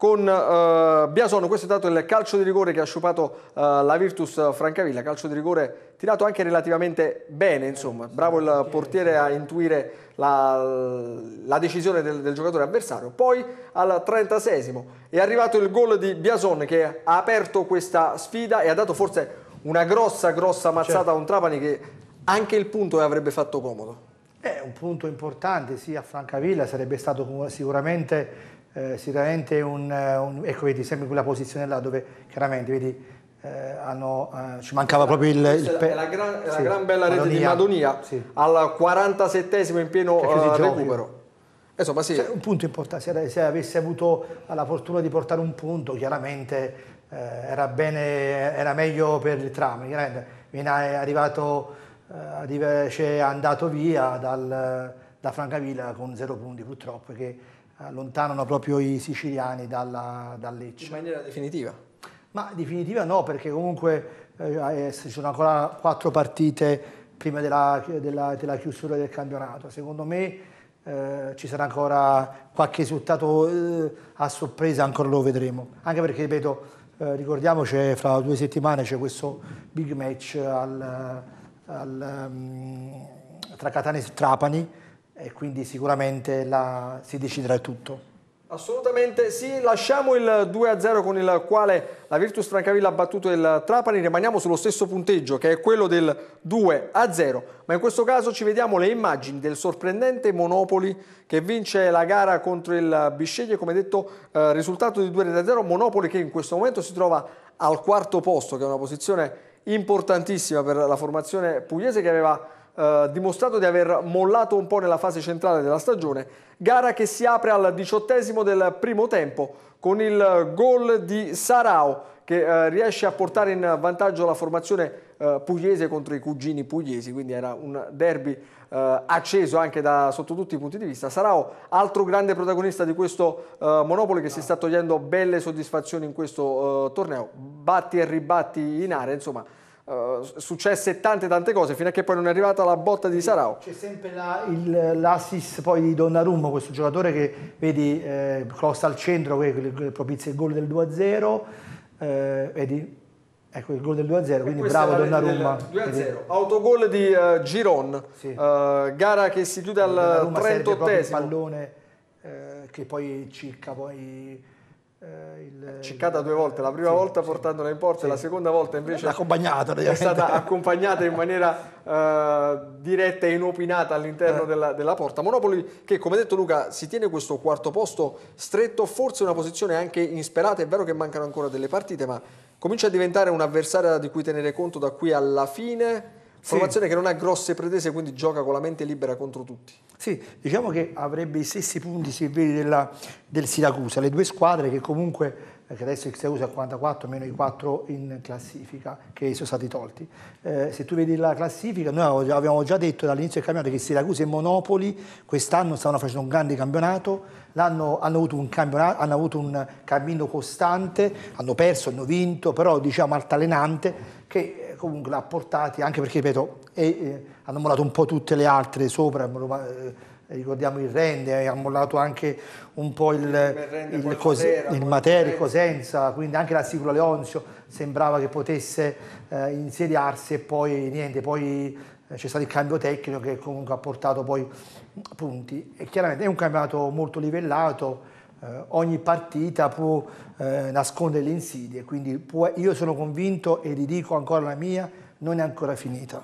con eh, Biasono. Questo è stato il calcio di rigore che ha sciupato eh, la Virtus Francavilla, calcio di rigore tirato anche relativamente bene, insomma. Bravo il portiere a intuire la, la decisione del, del, giocatore avversario. Poi al 36 è arrivato il gol di Biasone che ha aperto questa sfida e ha dato forse una grossa, grossa mazzata certo. a un Trapani che anche il punto eh, avrebbe fatto comodo. È un punto importante, sì, a Francavilla sarebbe stato sicuramente eh, sicuramente un, eh, un, ecco vedi sempre quella posizione là dove chiaramente vedi eh, hanno, eh, ci mancava la, proprio il, il pe- la, gran, sì, la, gran, bella Madonia. di Madonia sì. al 47 in pieno uh, recupero Insomma, sì. Cioè, un punto importante, se, avesse avuto la fortuna di portare un punto, chiaramente eh, era, bene, era, meglio per il tram. Viene arrivato, eh, è andato via dal, da Francavilla con zero punti purtroppo, che allontanano proprio i siciliani dalla, da Lecce. In maniera definitiva? Ma definitiva no, perché comunque eh, ci eh, sono ancora quattro partite prima della, della, della chiusura del campionato. Secondo me eh, ci sarà ancora qualche risultato eh, a sorpresa, ancora lo vedremo. Anche perché, ripeto, eh, ricordiamoci, eh, fra due settimane c'è questo big match al, al, um, tra Catania e Trapani, e quindi sicuramente la, si deciderà tutto. Assolutamente sì, lasciamo il 2-0 con il quale la Virtus Francavilla ha battuto il Trapani, rimaniamo sullo stesso punteggio che è quello del 2-0, ma in questo caso ci vediamo le immagini del sorprendente Monopoli che vince la gara contro il Bisceglie, come detto eh, risultato di 2-0, Monopoli che in questo momento si trova al quarto posto, che è una posizione importantissima per la formazione pugliese che aveva eh, dimostrato di aver mollato un po' nella fase centrale della stagione, gara che si apre al diciottesimo del primo tempo con il gol di Sarao che eh, riesce a portare in vantaggio la formazione eh, pugliese contro i cugini pugliesi, quindi era un derby eh, acceso anche da, sotto tutti i punti di vista. Sarao, altro grande protagonista di questo eh, Monopoli che no. si sta togliendo belle soddisfazioni in questo eh, torneo, batti e ribatti in area, insomma eh, successe tante tante cose fino a che poi non è arrivata la botta di Sarau. C'è sempre l'assist poi di Donnarumma, questo giocatore che vedi eh, cross al centro, che, propizia il gol del 2-0, eh, vedi Ecco il gol del 2-0, quindi bravo Donnarumma. 2-0, autogol di uh, Giron, sì. uh, gara che si chiude al 38 pallone eh, che poi circa poi eh, il, Ciccata due volte, la prima sì, volta portandola in porta e la seconda volta invece accompagnata, è stata accompagnata in maniera eh, diretta e inopinata all'interno eh. della, della, porta. Monopoli che come detto Luca si tiene questo quarto posto stretto, forse una posizione anche insperata, è vero che mancano ancora delle partite ma comincia a diventare un avversario di cui tenere conto da qui alla fine Formazione sì. che non ha grosse pretese, quindi gioca con la mente libera contro tutti. Sì, diciamo che avrebbe i stessi punti, se vedi, della, del Siracusa, le due squadre che comunque perché eh, adesso il Siracusa ha 44 meno i 4 in classifica che sono stati tolti. Eh, se tu vedi la classifica, noi avevamo già detto dall'inizio del campionato che Siracusa e Monopoli quest'anno stavano facendo un grande campionato, hanno avuto, un hanno avuto un cammino costante, hanno perso, hanno vinto, però diciamo altalenante, che eh, comunque l'ha portati, anche perché, ripeto, e, eh, hanno mollato un po' tutte le altre sopra, eh, ricordiamo il Rende, eh, ha mollato anche un po' il, il, il, cos il Materi, Cosenza, quindi anche la Sicula Leonzio sembrava che potesse eh, insediarsi e poi niente, poi eh, c'è stato il cambio tecnico che comunque ha portato poi punti e chiaramente è un campionato molto livellato eh, ogni partita può eh, nascondere le insidie, quindi può, io sono convinto e ridico ancora la mia, non è ancora finita.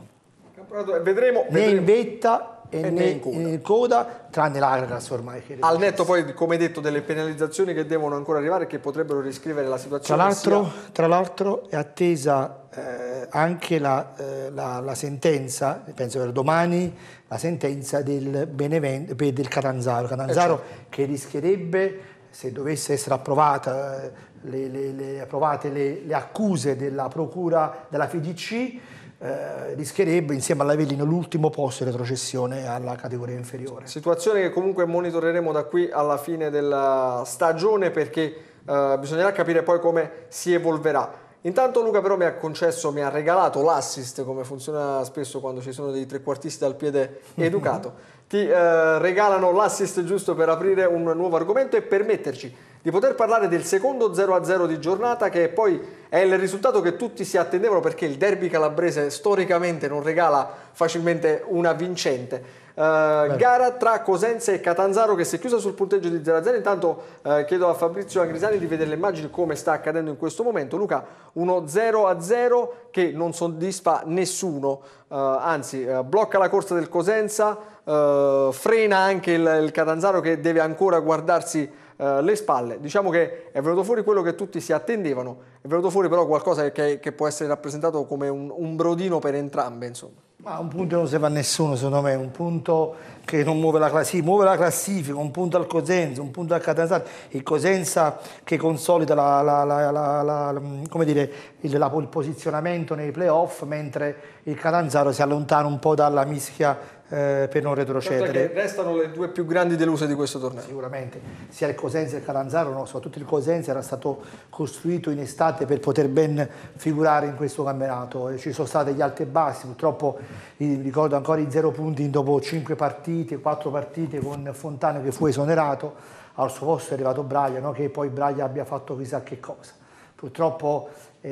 vedremo, vedremo. Né in vetta e, e né, in coda. in eh, coda, tranne l'Agragas ormai. Che Al netto poi, come detto, delle penalizzazioni che devono ancora arrivare e che potrebbero riscrivere la situazione. Tra l'altro, sia... tra l'altro è attesa eh, anche la, eh, la, la, sentenza, penso per domani, la sentenza del, Benevento, del Catanzaro. Catanzaro eh, certo. che rischierebbe, se dovesse essere approvata, eh, le, le, le, approvate le accuse della procura della FDC, eh, rischierebbe insieme all'Avellino l'ultimo posto di retrocessione alla categoria inferiore. Situazione che comunque monitoreremo da qui alla fine della stagione perché eh, bisognerà capire poi come si evolverà. Intanto Luca però mi ha concesso, mi ha regalato l'assist, come funziona spesso quando ci sono dei trequartisti dal piede educato. Ti eh, regalano l'assist giusto per aprire un nuovo argomento e permetterci di poter parlare del secondo 0-0 di giornata che poi è il risultato che tutti si attendevano perché il derby calabrese storicamente non regala facilmente una vincente. Uh, gara tra Cosenza e Catanzaro che si è chiusa sul punteggio di 0-0 intanto uh, chiedo a Fabrizio Angrisani di vedere le immagini come sta accadendo in questo momento Luca uno 0 0 che non soddisfa nessuno uh, anzi blocca la corsa del Cosenza frena anche il, il Catanzaro che deve ancora guardarsi eh, le spalle. Diciamo che è venuto fuori quello che tutti si attendevano, è venuto fuori però qualcosa che, che può essere rappresentato come un, un brodino per entrambe. Insomma. Ma un punto non serve a nessuno, secondo me, un punto che non muove la classifica, muove la classifica, un punto al Cosenza, un punto al Catanzaro, il Cosenza che consolida la, la, la, dire, il, il, posizionamento nei playoff, mentre il Catanzaro si allontana un po' dalla mischia eh, per non retrocedere. restano le due più grandi deluse di questo torneo. Sicuramente, sia il Cosenza che il Calanzaro, no? soprattutto il Cosenza era stato costruito in estate per poter ben figurare in questo campionato. Ci sono stati gli alti e bassi, purtroppo ricordo ancora i zero punti dopo cinque partite, quattro partite con Fontana che fu esonerato al suo posto è arrivato Braglia, no? che poi Braglia abbia fatto chissà che cosa. Purtroppo eh,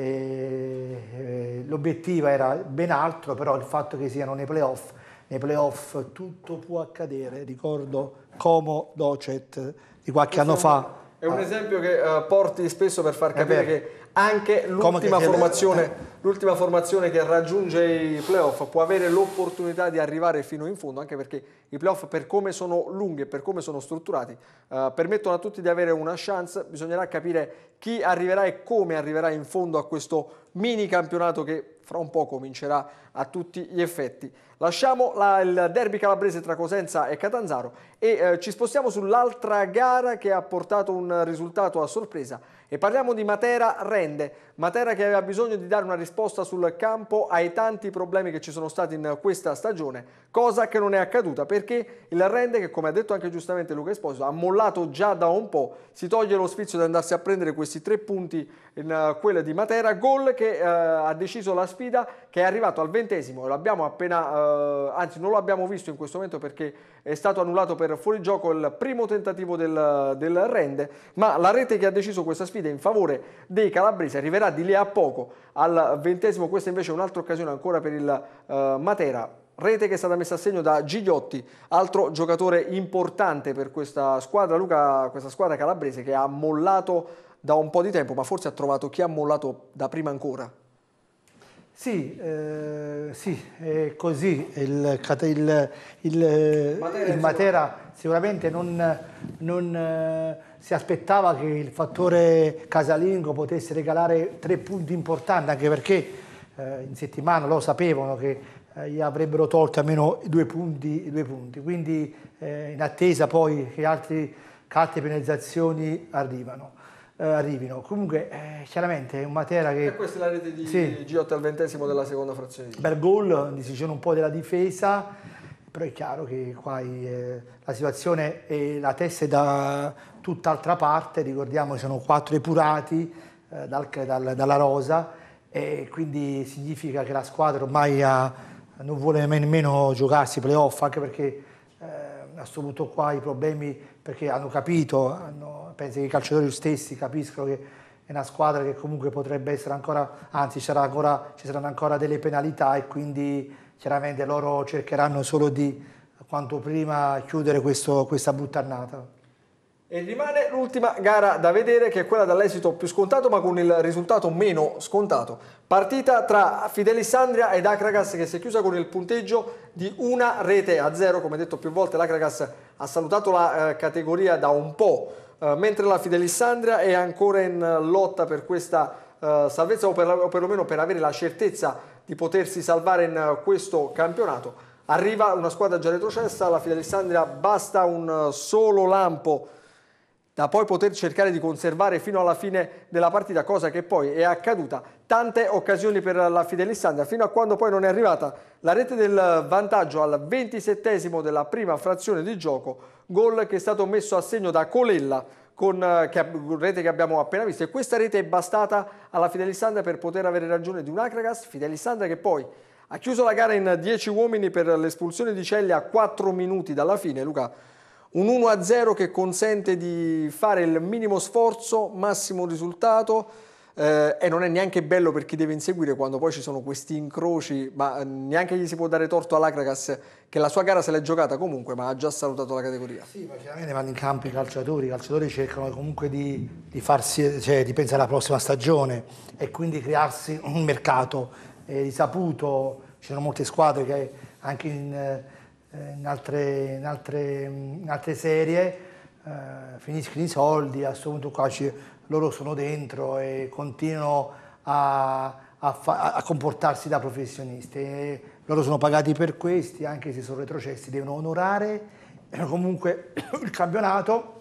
eh l'obiettivo era ben altro, però il fatto che siano nei playoff nei playoff tutto può accadere, ricordo Como Docet di qualche anno fa. È un esempio che uh, porti spesso per far capire che anche l'ultima formazione eh. l'ultima formazione che raggiunge i playoff può avere l'opportunità di arrivare fino in fondo, anche perché i playoff per come sono lunghi e per come sono strutturati eh, permettono a tutti di avere una chance, bisognerà capire chi arriverà e come arriverà in fondo a questo mini campionato che fra un po' comincerà a tutti gli effetti. Lasciamo la, il derby calabrese tra Cosenza e Catanzaro e eh, ci spostiamo sull'altra gara che ha portato un risultato a sorpresa e parliamo di Matera Rende, Matera che aveva bisogno di dare una risposta sul campo ai tanti problemi che ci sono stati in questa stagione, cosa che non è accaduta perché il Rende che come ha detto anche giustamente Luca Esposito ha mollato già da un po', si toglie lo sfizio di andarsi a prendere questi tre punti in eh, quella di Matera, gol che eh, ha deciso la sfida che è arrivato al ventesimo, l'abbiamo appena, eh, anzi non lo abbiamo visto in questo momento perché è stato annullato per fuorigioco il primo tentativo del, del Rende, ma la rete che ha deciso questa sfida sfida in favore dei calabresi arriverà di lì a poco al ventesimo, questa invece è un'altra occasione ancora per il eh, Matera. Rete che è stata messa a segno da Gigliotti, altro giocatore importante per questa squadra, Luca, questa squadra calabrese che ha mollato da un po' di tempo, ma forse ha trovato chi ha mollato da prima ancora. Sì, eh, sì, è così. Il, il, il, Matera, il Matera, sicuramente non, non eh, si aspettava che il fattore casalingo potesse regalare tre punti importanti, anche perché eh, in settimana lo sapevano che eh, gli avrebbero tolto almeno due punti. Due punti. Quindi eh, in attesa poi che, altre carte altre penalizzazioni arrivano. Eh, arrivino. Comunque, eh, chiaramente è un Matera che... E questa è la rete di sì. Giotta al ventesimo della seconda frazione. Bel gol, decisione un po' della difesa però è chiaro che qua è, eh, la situazione e la testa è da tutt'altra parte, ricordiamo che sono quattro epurati eh, dal, dal, dalla rosa e quindi significa che la squadra ormai ha, non vuole nemmeno giocarsi playoff, anche perché eh, a questo punto qua i problemi, perché hanno capito, hanno, penso che i calciatori stessi capiscono che è una squadra che comunque potrebbe essere ancora, anzi sarà ancora, ci saranno ancora delle penalità e quindi chiaramente loro cercheranno solo di quanto prima chiudere questo, questa annata. E rimane l'ultima gara da vedere che è quella dall'esito più scontato ma con il risultato meno scontato. Partita tra Fidelisandria ed Akragas che si è chiusa con il punteggio di una rete a zero. Come detto più volte l'Akragas ha salutato la eh, categoria da un po' eh, mentre la Fidelisandria è ancora in lotta per questa eh, salvezza o, per, o perlomeno per avere la certezza di potersi salvare in questo campionato. Arriva una squadra già retrocessa, alla Filalessandria basta un solo lampo da poi poter cercare di conservare fino alla fine della partita, cosa che poi è accaduta. Tante occasioni per la Fidelissandria, fino a quando poi non è arrivata la rete del vantaggio al 27 della prima frazione di gioco, gol che è stato messo a segno da Colella con, eh, che, rete che abbiamo appena visto e questa rete è bastata alla Fidelissandra per poter avere ragione di un Acragas, Fidelissandra che poi ha chiuso la gara in 10 uomini per l'espulsione di Celli a 4 minuti dalla fine, Luca un 1-0 che consente di fare il minimo sforzo, massimo risultato eh, e non è neanche bello per chi deve inseguire quando poi ci sono questi incroci, ma eh, neanche gli si può dare torto all'Acragas che la sua gara se l'è giocata comunque, ma ha già salutato la categoria. Sì, ma chiaramente vanno in campo i calciatori, i calciatori cercano comunque di, di, farsi, cioè, di pensare alla prossima stagione e quindi crearsi un mercato eh, risaputo, ci sono molte squadre che anche in, eh, in, altre, in, altre, in altre, serie eh, finiscono i soldi, a questo punto qua ci loro sono dentro e continuano a, a, a comportarsi da professionisti. E loro sono pagati per questi, anche se sono retrocessi, devono onorare comunque il campionato,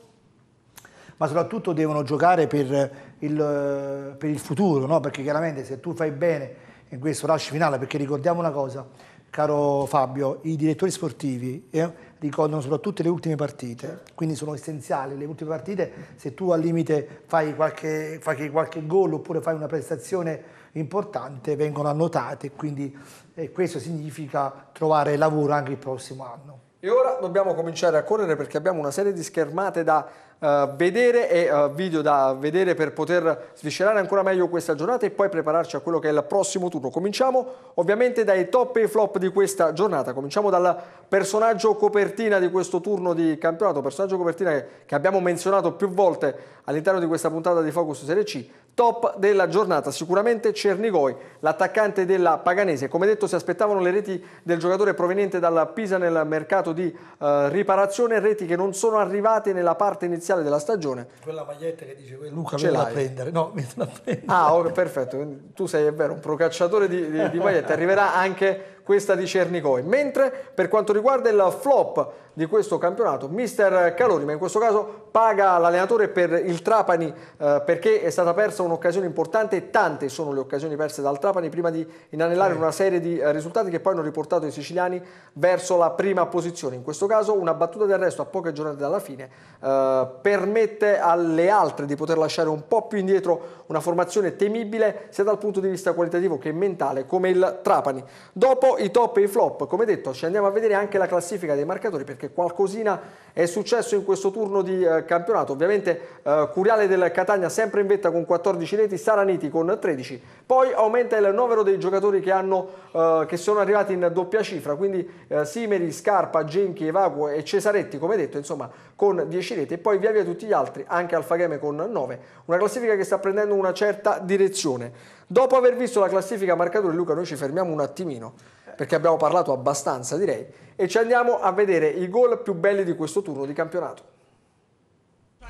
ma soprattutto devono giocare per il, per il futuro, no? perché chiaramente se tu fai bene in questo rush finale, perché ricordiamo una cosa, caro Fabio, i direttori sportivi eh, ricordano soprattutto le ultime partite, quindi sono essenziali le ultime partite, se tu al limite fai qualche, fai qualche gol oppure fai una prestazione importante vengono annotate, quindi eh, questo significa trovare lavoro anche il prossimo anno. E ora dobbiamo cominciare a correre perché abbiamo una serie di schermate da uh, vedere e uh, video da vedere per poter sviscerare ancora meglio questa giornata e poi prepararci a quello che è il prossimo turno. Cominciamo ovviamente dai top e flop di questa giornata, cominciamo dal personaggio copertina di questo turno di campionato, personaggio copertina che, che abbiamo menzionato più volte all'interno di questa puntata di Focus Serie C, top della giornata, sicuramente Cernigoi, l'attaccante della Paganese, come detto si aspettavano le reti del giocatore proveniente dalla Pisa nel mercato di uh, riparazione, reti che non sono arrivate nella parte iniziale iniziale della stagione. Quella maglietta che dice Luca ce la prendere, no, prendere. Ah, ok, perfetto, tu sei, vero, un procacciatore di, di, di magliette, arriverà anche questa di Cernicoi. Mentre per quanto riguarda il flop di questo campionato, mister Calori, ma in questo caso paga l'allenatore per il Trapani eh, perché è stata persa un'occasione importante, tante sono le occasioni perse dal Trapani prima di inanellare una serie di eh, risultati che poi hanno riportato i siciliani verso la prima posizione. In questo caso una battuta d'arresto a poche giornate dalla fine eh, permette alle altre di poter lasciare un po' più indietro una formazione temibile sia dal punto di vista qualitativo che mentale come il Trapani. Dopo i top e i flop, come detto ci andiamo a vedere anche la classifica dei marcatori perché qualcosina è successo in questo turno di eh, campionato, ovviamente eh, Curiale del Catania sempre in vetta con 14 reti, Saraniti con 13, poi aumenta il numero dei giocatori che, hanno, eh, che sono arrivati in doppia cifra, quindi eh, Simeri, Scarpa, Genchi, Evacuo e Cesaretti come detto insomma con 10 reti e poi via via tutti gli altri, anche Alfageme con 9, una classifica che sta prendendo una certa direzione. Dopo aver visto la classifica marcatori, Luca, noi ci fermiamo un attimino perché abbiamo parlato abbastanza direi, e ci andiamo a vedere i gol più belli di questo turno di campionato.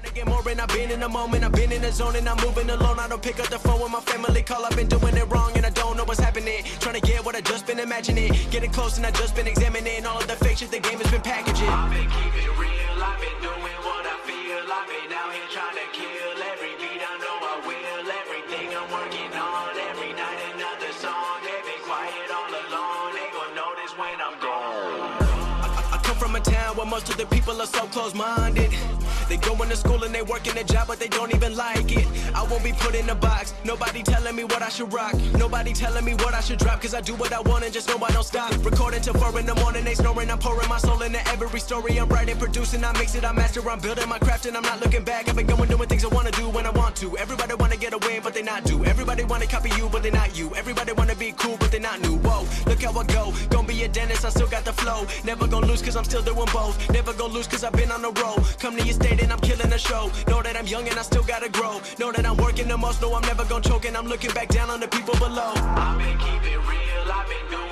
to I've been in the moment I've been doing it But most of the people are so close minded. They going to school and they working a job, but they don't even like it. I won't be put in a box. Nobody telling me what I should rock. Nobody telling me what I should drop. Cause I do what I want and just know I don't stop. Recording till four in the morning, they snoring. I'm pouring my soul into every story. I'm writing, producing, I mix it, I master. I'm building my craft and I'm not looking back. I've been going doing things I wanna do when I want to. Everybody wanna get away, but they not do. Everybody wanna copy you, but they not you. Everybody wanna be cool, but they not new. Whoa, look how I go. Gonna be a dentist, I still got the flow. Never gonna lose cause I'm still doing both. Never gonna lose cause I've been on the road. Come to your stage it and I'm killing the show. Know that I'm young and I still gotta grow. Know that I'm working the most, know I'm never gonna choke, and I'm looking back down on the people below. I've been keeping real, I've been doing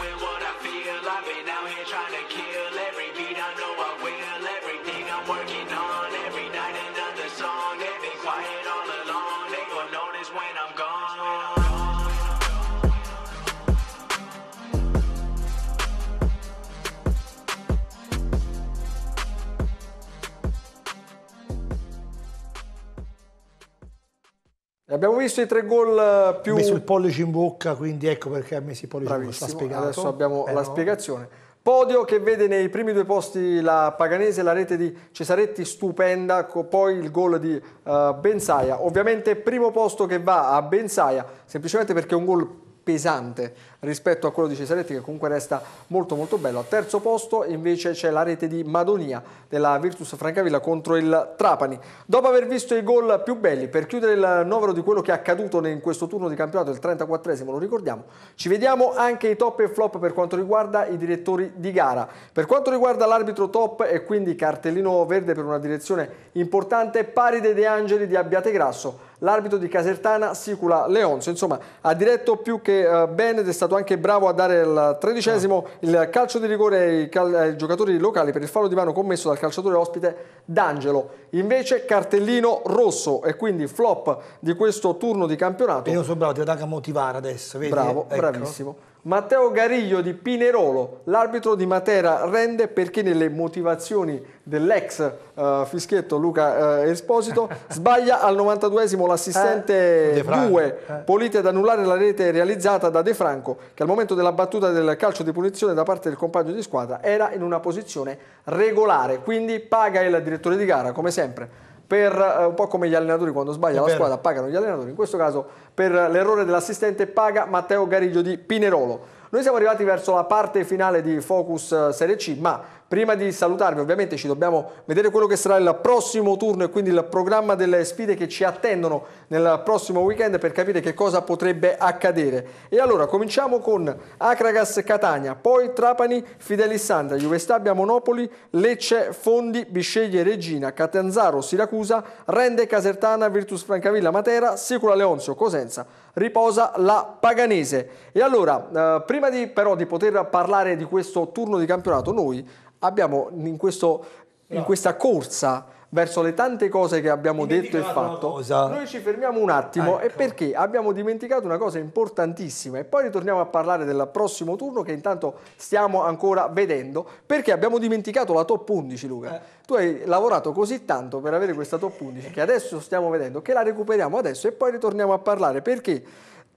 Abbiamo visto i tre gol eh, più... Ha messo il pollice in bocca, quindi ecco perché ha messo i pollici Bravissimo. in bocca. Adesso abbiamo eh la no. spiegazione. Podio che vede nei primi due posti la Paganese, la rete di Cesaretti stupenda, poi il gol di uh, eh, Bensaia. Ovviamente primo posto che va a Benzaia, semplicemente perché è un gol pesante rispetto a quello di Cesaretti che comunque resta molto molto bello. Al terzo posto invece c'è la rete di Madonia della Virtus Francavilla contro il Trapani. Dopo aver visto i gol più belli per chiudere il novero di quello che è accaduto in questo turno di campionato, il 34esimo lo ricordiamo, ci vediamo anche i top e flop per quanto riguarda i direttori di gara. Per quanto riguarda l'arbitro top e quindi cartellino verde per una direzione importante, pari De, De Angeli di Abbiategrasso l'arbitro di Casertana Sicula Leonzo. Insomma, ha diretto più che eh, bene ed è stato anche bravo a dare il tredicesimo, ah. il calcio di rigore ai, cal ai eh, giocatori locali per il fallo di mano commesso dal calciatore ospite D'Angelo. Invece cartellino rosso e quindi flop di questo turno di campionato. E io sono bravo, ti vado anche a motivare adesso. Vedi? Bravo, ecco. bravissimo. Matteo Gariglio di Pinerolo, l'arbitro di Matera rende perché nelle motivazioni dell'ex uh, fischietto Luca uh, Esposito sbaglia al 92esimo l'assistente 2, eh, eh. Polite ad annullare la rete realizzata da De Franco che al momento della battuta del calcio di punizione da parte del compagno di squadra era in una posizione regolare, quindi paga il direttore di gara come sempre per eh, un po' come gli allenatori quando sbaglia la squadra pagano gli allenatori, in questo caso per l'errore dell'assistente paga Matteo Gariglio di Pinerolo. Noi siamo arrivati verso la parte finale di Focus eh, Serie C, ma Prima di salutarvi ovviamente ci dobbiamo vedere quello che sarà il prossimo turno e quindi il programma delle sfide che ci attendono nel prossimo weekend per capire che cosa potrebbe accadere. E allora cominciamo con Acragas Catania, poi Trapani, Fidelissandra, Juve Stabia, Monopoli, Lecce, Fondi, Bisceglie, Regina, Catanzaro, Siracusa, Rende, Casertana, Virtus Francavilla, Matera, Sicula, Leonzio, Cosenza, riposa la Paganese. E allora, eh, prima di, però di poter parlare di questo turno di campionato, noi abbiamo in, questo, in questa corsa verso le tante cose che abbiamo detto e fatto, noi ci fermiamo un attimo ecco. e perché abbiamo dimenticato una cosa importantissima e poi ritorniamo a parlare del prossimo turno che intanto stiamo ancora vedendo perché abbiamo dimenticato la top 11 Luca. Eh. Tu hai lavorato così tanto per avere questa top 11 che adesso stiamo vedendo che la recuperiamo adesso e poi ritorniamo a parlare perché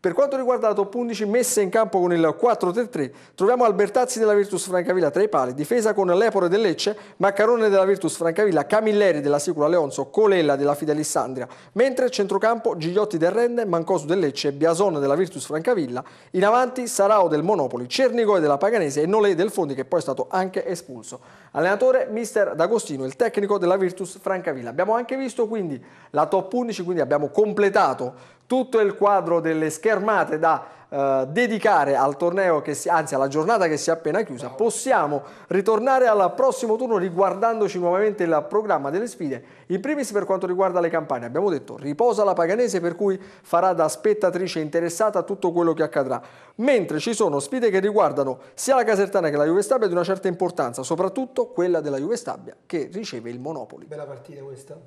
per quanto riguarda la top 11 messa in campo con il 4-3-3, troviamo Albertazzi della Virtus Francavilla tra i pali, difesa con Lepore del Lecce, Maccarone della Virtus Francavilla, Camilleri della Sicula Leonzo, Colella della Fidelissandria, mentre centrocampo Gigliotti del Rende, Mancosu del Lecce, Biasone della Virtus Francavilla, in avanti Sarao del Monopoli, Cernigoi della Paganese e Nolei del Fondi che poi è stato anche espulso. Allenatore mister D'Agostino, il tecnico della Virtus Francavilla. Abbiamo anche visto quindi la top 11, quindi abbiamo completato tutto il quadro delle schermate da eh, dedicare al torneo, si, anzi alla giornata che si è appena chiusa, possiamo ritornare al prossimo turno riguardandoci nuovamente il programma delle sfide. In primis per quanto riguarda le campagne, abbiamo detto riposa la Paganese per cui farà da spettatrice interessata a tutto quello che accadrà, mentre ci sono sfide che riguardano sia la Casertana che la Juve Stabia di una certa importanza, soprattutto quella della Juve Stabia che riceve il Monopoli. Bella partita questa.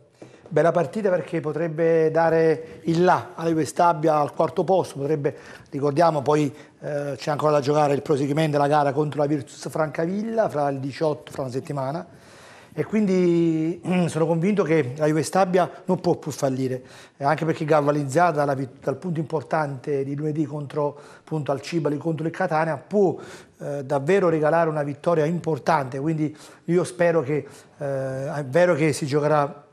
Bella partita perché potrebbe dare il là alla Juve Stabia al quarto posto, potrebbe, ricordiamo poi eh, c'è ancora da giocare il proseguimento della gara contro la Virtus Francavilla fra il 18 fra una settimana e quindi mm, sono convinto che la Juve Stabia non può più fallire, eh, anche perché galvanizzata dal punto importante di lunedì contro appunto, al Cibali contro il Catania può eh, davvero regalare una vittoria importante, quindi io spero che eh, è vero che si giocherà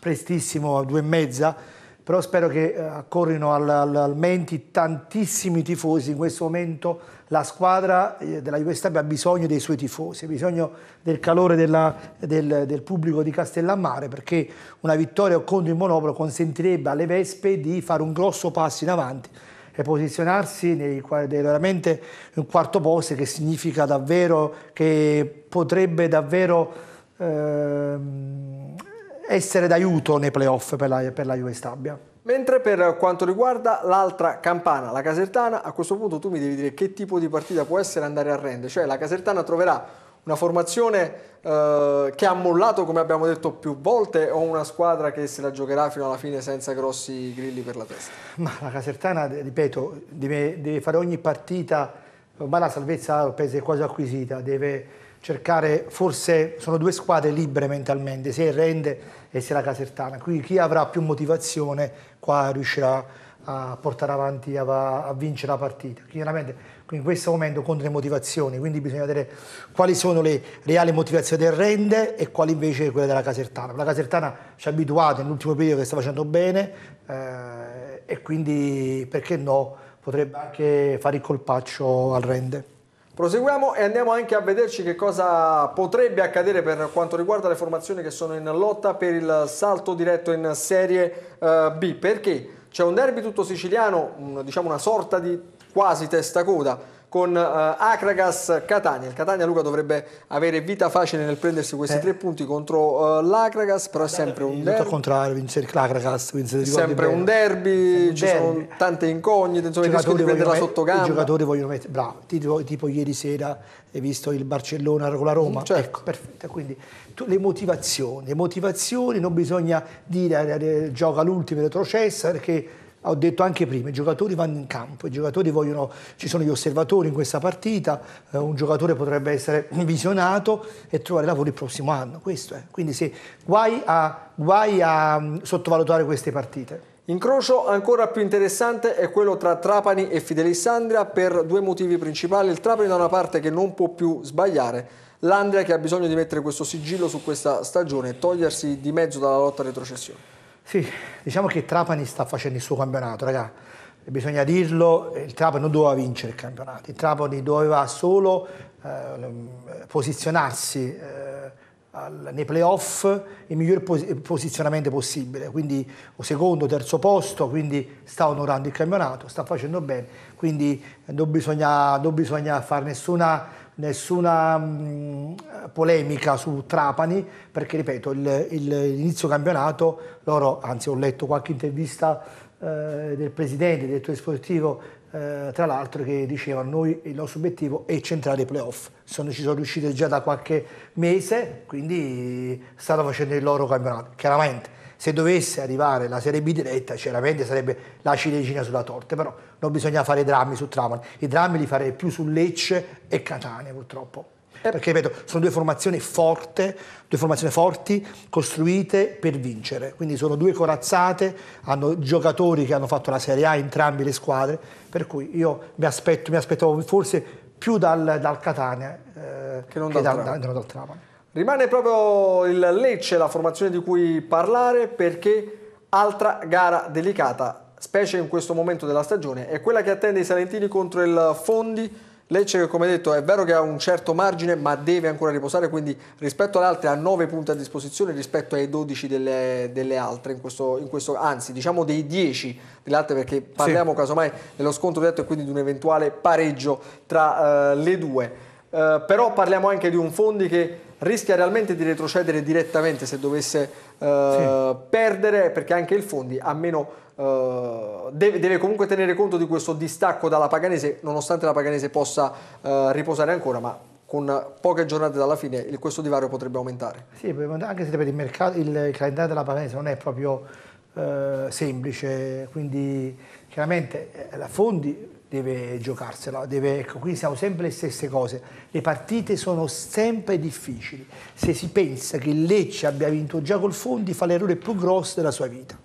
prestissimo, a due e mezza, però spero che eh, accorrino al, al, al, menti tantissimi tifosi in questo momento la squadra eh, della Juventus Stabia ha bisogno dei suoi tifosi ha bisogno del calore della, del, del, pubblico di Castellammare perché una vittoria contro il Monopolo consentirebbe alle Vespe di fare un grosso passo in avanti e posizionarsi nei, veramente in un quarto posto che significa davvero che potrebbe davvero ehm, essere d'aiuto nei playoff per la, per la Juve Stabia. Mentre per quanto riguarda l'altra campana, la Casertana, a questo punto tu mi devi dire che tipo di partita può essere andare a rendere, cioè la Casertana troverà una formazione eh, che ha mollato come abbiamo detto più volte o una squadra che se la giocherà fino alla fine senza grossi grilli per la testa? Ma la Casertana, ripeto, deve, deve fare ogni partita, ormai la salvezza penso, è quasi acquisita, deve cercare, forse sono due squadre libere mentalmente, sia il Rende e sia la Casertana, quindi chi avrà più motivazione qua riuscirà a portare avanti, a, a vincere la partita. Chiaramente in questo momento contro le motivazioni, quindi bisogna vedere quali sono le reali motivazioni del Rende e quali invece quelle della Casertana. La Casertana ci ha abituato nell'ultimo periodo che sta facendo bene eh, e quindi perché no potrebbe anche fare il colpaccio al Rende. Proseguiamo e andiamo anche a vederci che cosa potrebbe accadere per quanto riguarda le formazioni che sono in lotta per il salto diretto in Serie eh, B, perché c'è un derby tutto siciliano, diciamo una sorta di quasi testa coda con uh, Acragas Catania. Il Catania Luca dovrebbe avere vita facile nel prendersi questi eh. tre punti contro uh, l'Acragas, però è sempre un derby. contrario, vincere l'Acragas, vincere sempre un derby, un ci derby. sono tante incognite, insomma, il rischio di prenderla sotto gamba. I giocatori vogliono mettere, bravo, tipo, tipo ieri sera hai visto il Barcellona con la Roma, certo. ecco, perfetta, quindi tu, le motivazioni, le motivazioni, non bisogna dire eh, gioca l'ultimo retrocessa perché ho detto anche prima, i giocatori vanno in campo, vogliono, ci sono gli osservatori in questa partita, eh, un giocatore potrebbe essere visionato e trovare lavoro il prossimo anno, questo è. Quindi sì, guai a, guai a mm, sottovalutare queste partite. Incrocio ancora più interessante è quello tra Trapani e Fidelissandria per due motivi principali. Il Trapani da una parte che non può più sbagliare, l'Andria che ha bisogno di mettere questo sigillo su questa stagione e togliersi di mezzo dalla lotta retrocessione. Sì, diciamo che Trapani sta facendo il suo campionato, raga. Bisogna dirlo, il Trapani non doveva vincere il campionato, il Trapani doveva solo eh, mm, posizionarsi eh, al, nei playoff il miglior pos posizionamento possibile, quindi o secondo, terzo posto, quindi sta onorando il campionato, sta facendo bene, quindi non bisogna, non bisogna fare nessuna nessuna mh, mm, polemica su Trapani perché ripeto il, il, l'inizio campionato loro anzi ho letto qualche intervista eh, del presidente del tuo sportivo eh, tra l'altro che diceva noi il nostro obiettivo è centrare i playoff sono, ci sono riusciti già da qualche mese quindi stanno facendo il loro campionato chiaramente se dovesse arrivare la Serie B diretta, chiaramente sarebbe la ciliegina sulla torta, però non bisogna fare drammi su Tramon, i drammi li farei più su Lecce e Catania purtroppo. Eh. Perché ripeto, sono due formazioni, forte, due formazioni forti, costruite per vincere. Quindi sono due corazzate, hanno giocatori che hanno fatto la Serie A entrambe le squadre. Per cui io mi, aspetto, mi aspettavo forse più dal, dal Catania eh, che non che dal, dal, dal, dal Tramon. Rimane proprio il Lecce la formazione di cui parlare perché altra gara delicata, specie in questo momento della stagione, è quella che attende i Salentini contro il Fondi. Lecce che come detto è vero che ha un certo margine ma deve ancora riposare quindi rispetto alle altre ha 9 punti a disposizione rispetto ai 12 delle, delle altre in questo, in questo, anzi diciamo dei 10 delle altre perché parliamo sì. casomai dello scontro diretto e quindi di un eventuale pareggio tra uh, le due uh, però parliamo anche di un Fondi che rischia realmente di retrocedere direttamente se dovesse eh, sì. perdere, perché anche il Fondi ha meno... Uh, deve, deve, comunque tenere conto di questo distacco dalla Paganese, nonostante la Paganese possa uh, riposare ancora, ma con poche giornate dalla fine il, questo divario potrebbe aumentare. Sì, anche se il, mercato, il calendario della Paganese non è proprio uh, semplice, quindi chiaramente la Fondi deve giocarsela. Deve, ecco, quindi siamo sempre le stesse cose. Le partite sono sempre difficili. Se si pensa che il Lecce abbia vinto già col Fondi, fa l'errore più grosso della sua vita.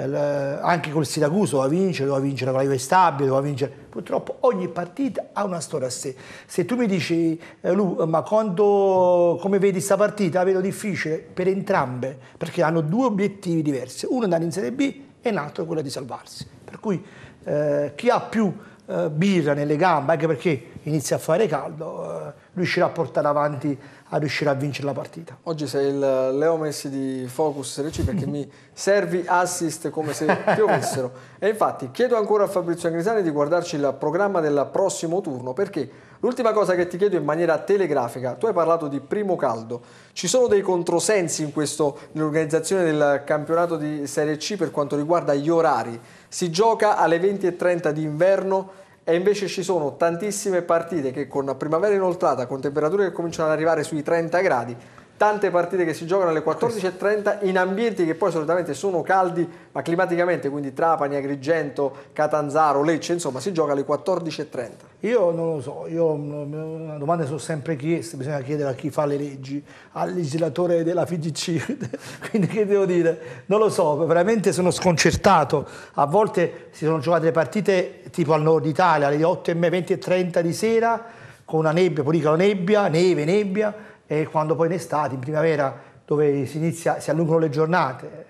anche col Siracuso doveva vincere, doveva vincere con la Juve Stabile, doveva vincere. Purtroppo ogni partita ha una storia a sé. Se tu mi dici, eh, Lu, ma quando, come vedi questa partita? La vedo difficile per entrambe, perché hanno due obiettivi diversi. Uno è andare in Serie B e l'altro è quello di salvarsi. Per cui eh, chi ha più eh, birra nelle gambe, anche perché inizia a fare caldo, eh, riuscirà a portare avanti, a riuscire a vincere la partita. Oggi sei il Leo Messi di Focus RC perché mi servi assist come se piovessero. e infatti chiedo ancora a Fabrizio Angrisani di guardarci il programma del prossimo turno perché l'ultima cosa che ti chiedo in maniera telegrafica, tu hai parlato di primo caldo, ci sono dei controsensi in questo, nell'organizzazione del campionato di Serie C per quanto riguarda gli orari? Si gioca alle 20.30 di inverno e invece ci sono tantissime partite che con la primavera inoltrata, con temperature che cominciano ad arrivare sui 30 gradi, tante partite che si giocano alle 14.30 in ambienti che poi solitamente sono caldi ma climaticamente, quindi Trapani, Agrigento, Catanzaro, Lecce, insomma si gioca alle 14.30. Io non lo so, io le mm, domande sono sempre chieste, bisogna chiedere a chi fa le leggi, al legislatore della FGC, quindi che devo dire? Non lo so, veramente sono sconcertato, a volte si sono giocate le partite tipo al nord Italia alle 8.20 e 30 di sera con una nebbia, poi dicono nebbia, neve, nebbia e quando poi in estate, in primavera, dove si, inizia, si allungano le giornate,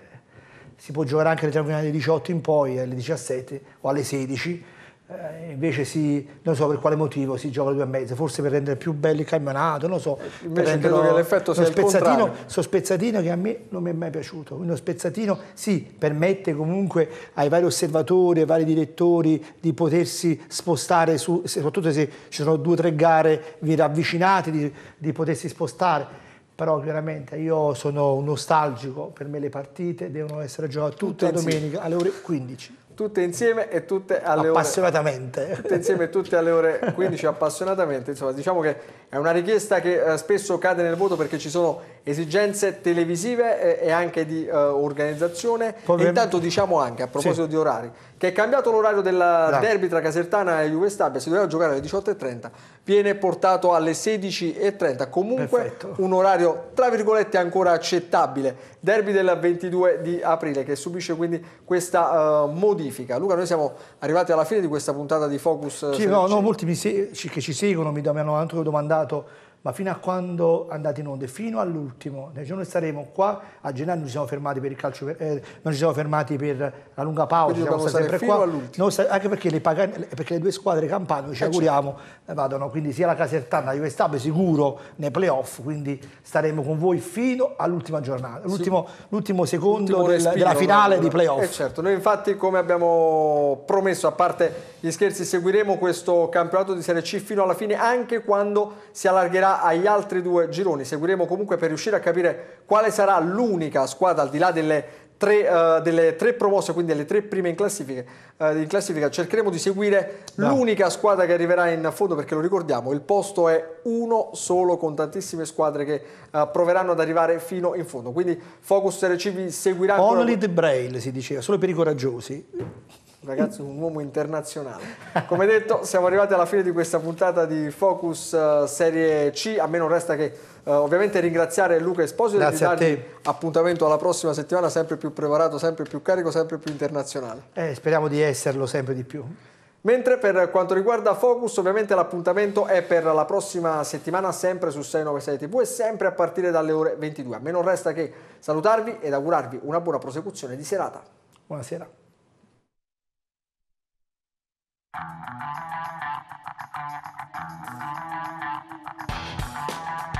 si può giocare anche le triangolari alle 18 in poi, alle 17 o alle 16, eh, invece si, non so per quale motivo si gioca due e mezzo, forse per rendere più bello il campionato, non so. Invece credo che l'effetto sia spezzatino, il so spezzatino che a me non mi è mai piaciuto. Uno spezzatino sì, permette comunque ai vari osservatori, ai vari direttori di potersi spostare, su, soprattutto se ci sono due o tre gare, vi ravvicinate di, di potersi spostare però chiaramente io sono nostalgico, per me le partite devono essere giocate tutte la domenica alle ore 15 tutte insieme e tutte alle appassionatamente. ore tutte insieme e tutte alle ore 15 appassionatamente insomma diciamo che è una richiesta che eh, spesso cade nel voto perché ci sono esigenze televisive e anche di uh, organizzazione. Conver- e intanto diciamo anche, a proposito sì. di orari, che è cambiato l'orario del derby tra Casertana e Juve Stabia, si doveva giocare alle 18.30, viene portato alle 16.30, comunque Perfetto. un orario tra virgolette ancora accettabile. Derby del 22 di aprile che subisce quindi questa uh, modifica. Luca, noi siamo arrivati alla fine di questa puntata di Focus. Eh, sì, no, no, molti mi se- che ci seguono mi hanno anche domandato ma fino a quando andate in onda, fino all'ultimo, noi staremo qua, a gennaio non ci siamo fermati per il calcio, eh, non ci siamo fermati per la lunga pausa, Quindi siamo sempre qua, non, anche perché le, perché le, due squadre campane ci eh auguriamo certo. Eh, vadano, quindi sia la Casertana, Juve Stab sicuro nei playoff, quindi staremo con voi fino all'ultima giornata, l'ultimo, sì. secondo del, respiro, della finale allora. Eh, di playoff. Eh certo, noi infatti come abbiamo promesso, a parte gli scherzi, seguiremo questo campionato di Serie C fino alla fine anche quando si allargherà agli altri due gironi. Seguiremo comunque per riuscire a capire quale sarà l'unica squadra al di là delle Tre, uh, delle tre promosse, quindi delle tre prime in, uh, in classifica, cercheremo di seguire no. l'unica squadra che arriverà in fondo, perché lo ricordiamo, il posto è uno solo con tantissime squadre che uh, proveranno ad arrivare fino in fondo. Quindi Focus RC vi seguirà... Only ancora... the Braille si diceva, solo per i coraggiosi un ragazzo, un uomo internazionale. Come detto, siamo arrivati alla fine di questa puntata di Focus eh, Serie C. A me non resta che uh, ovviamente ringraziare Luca Esposito Grazie e darvi appuntamento alla prossima settimana, sempre più preparato, sempre più carico, sempre più internazionale. Eh, speriamo di esserlo sempre di più. Mentre per quanto riguarda Focus, ovviamente l'appuntamento è per la prossima settimana, sempre su 696 TV e sempre a partire dalle ore 22. A me non resta che salutarvi ed augurarvi una buona prosecuzione di serata. Buonasera. Thank you.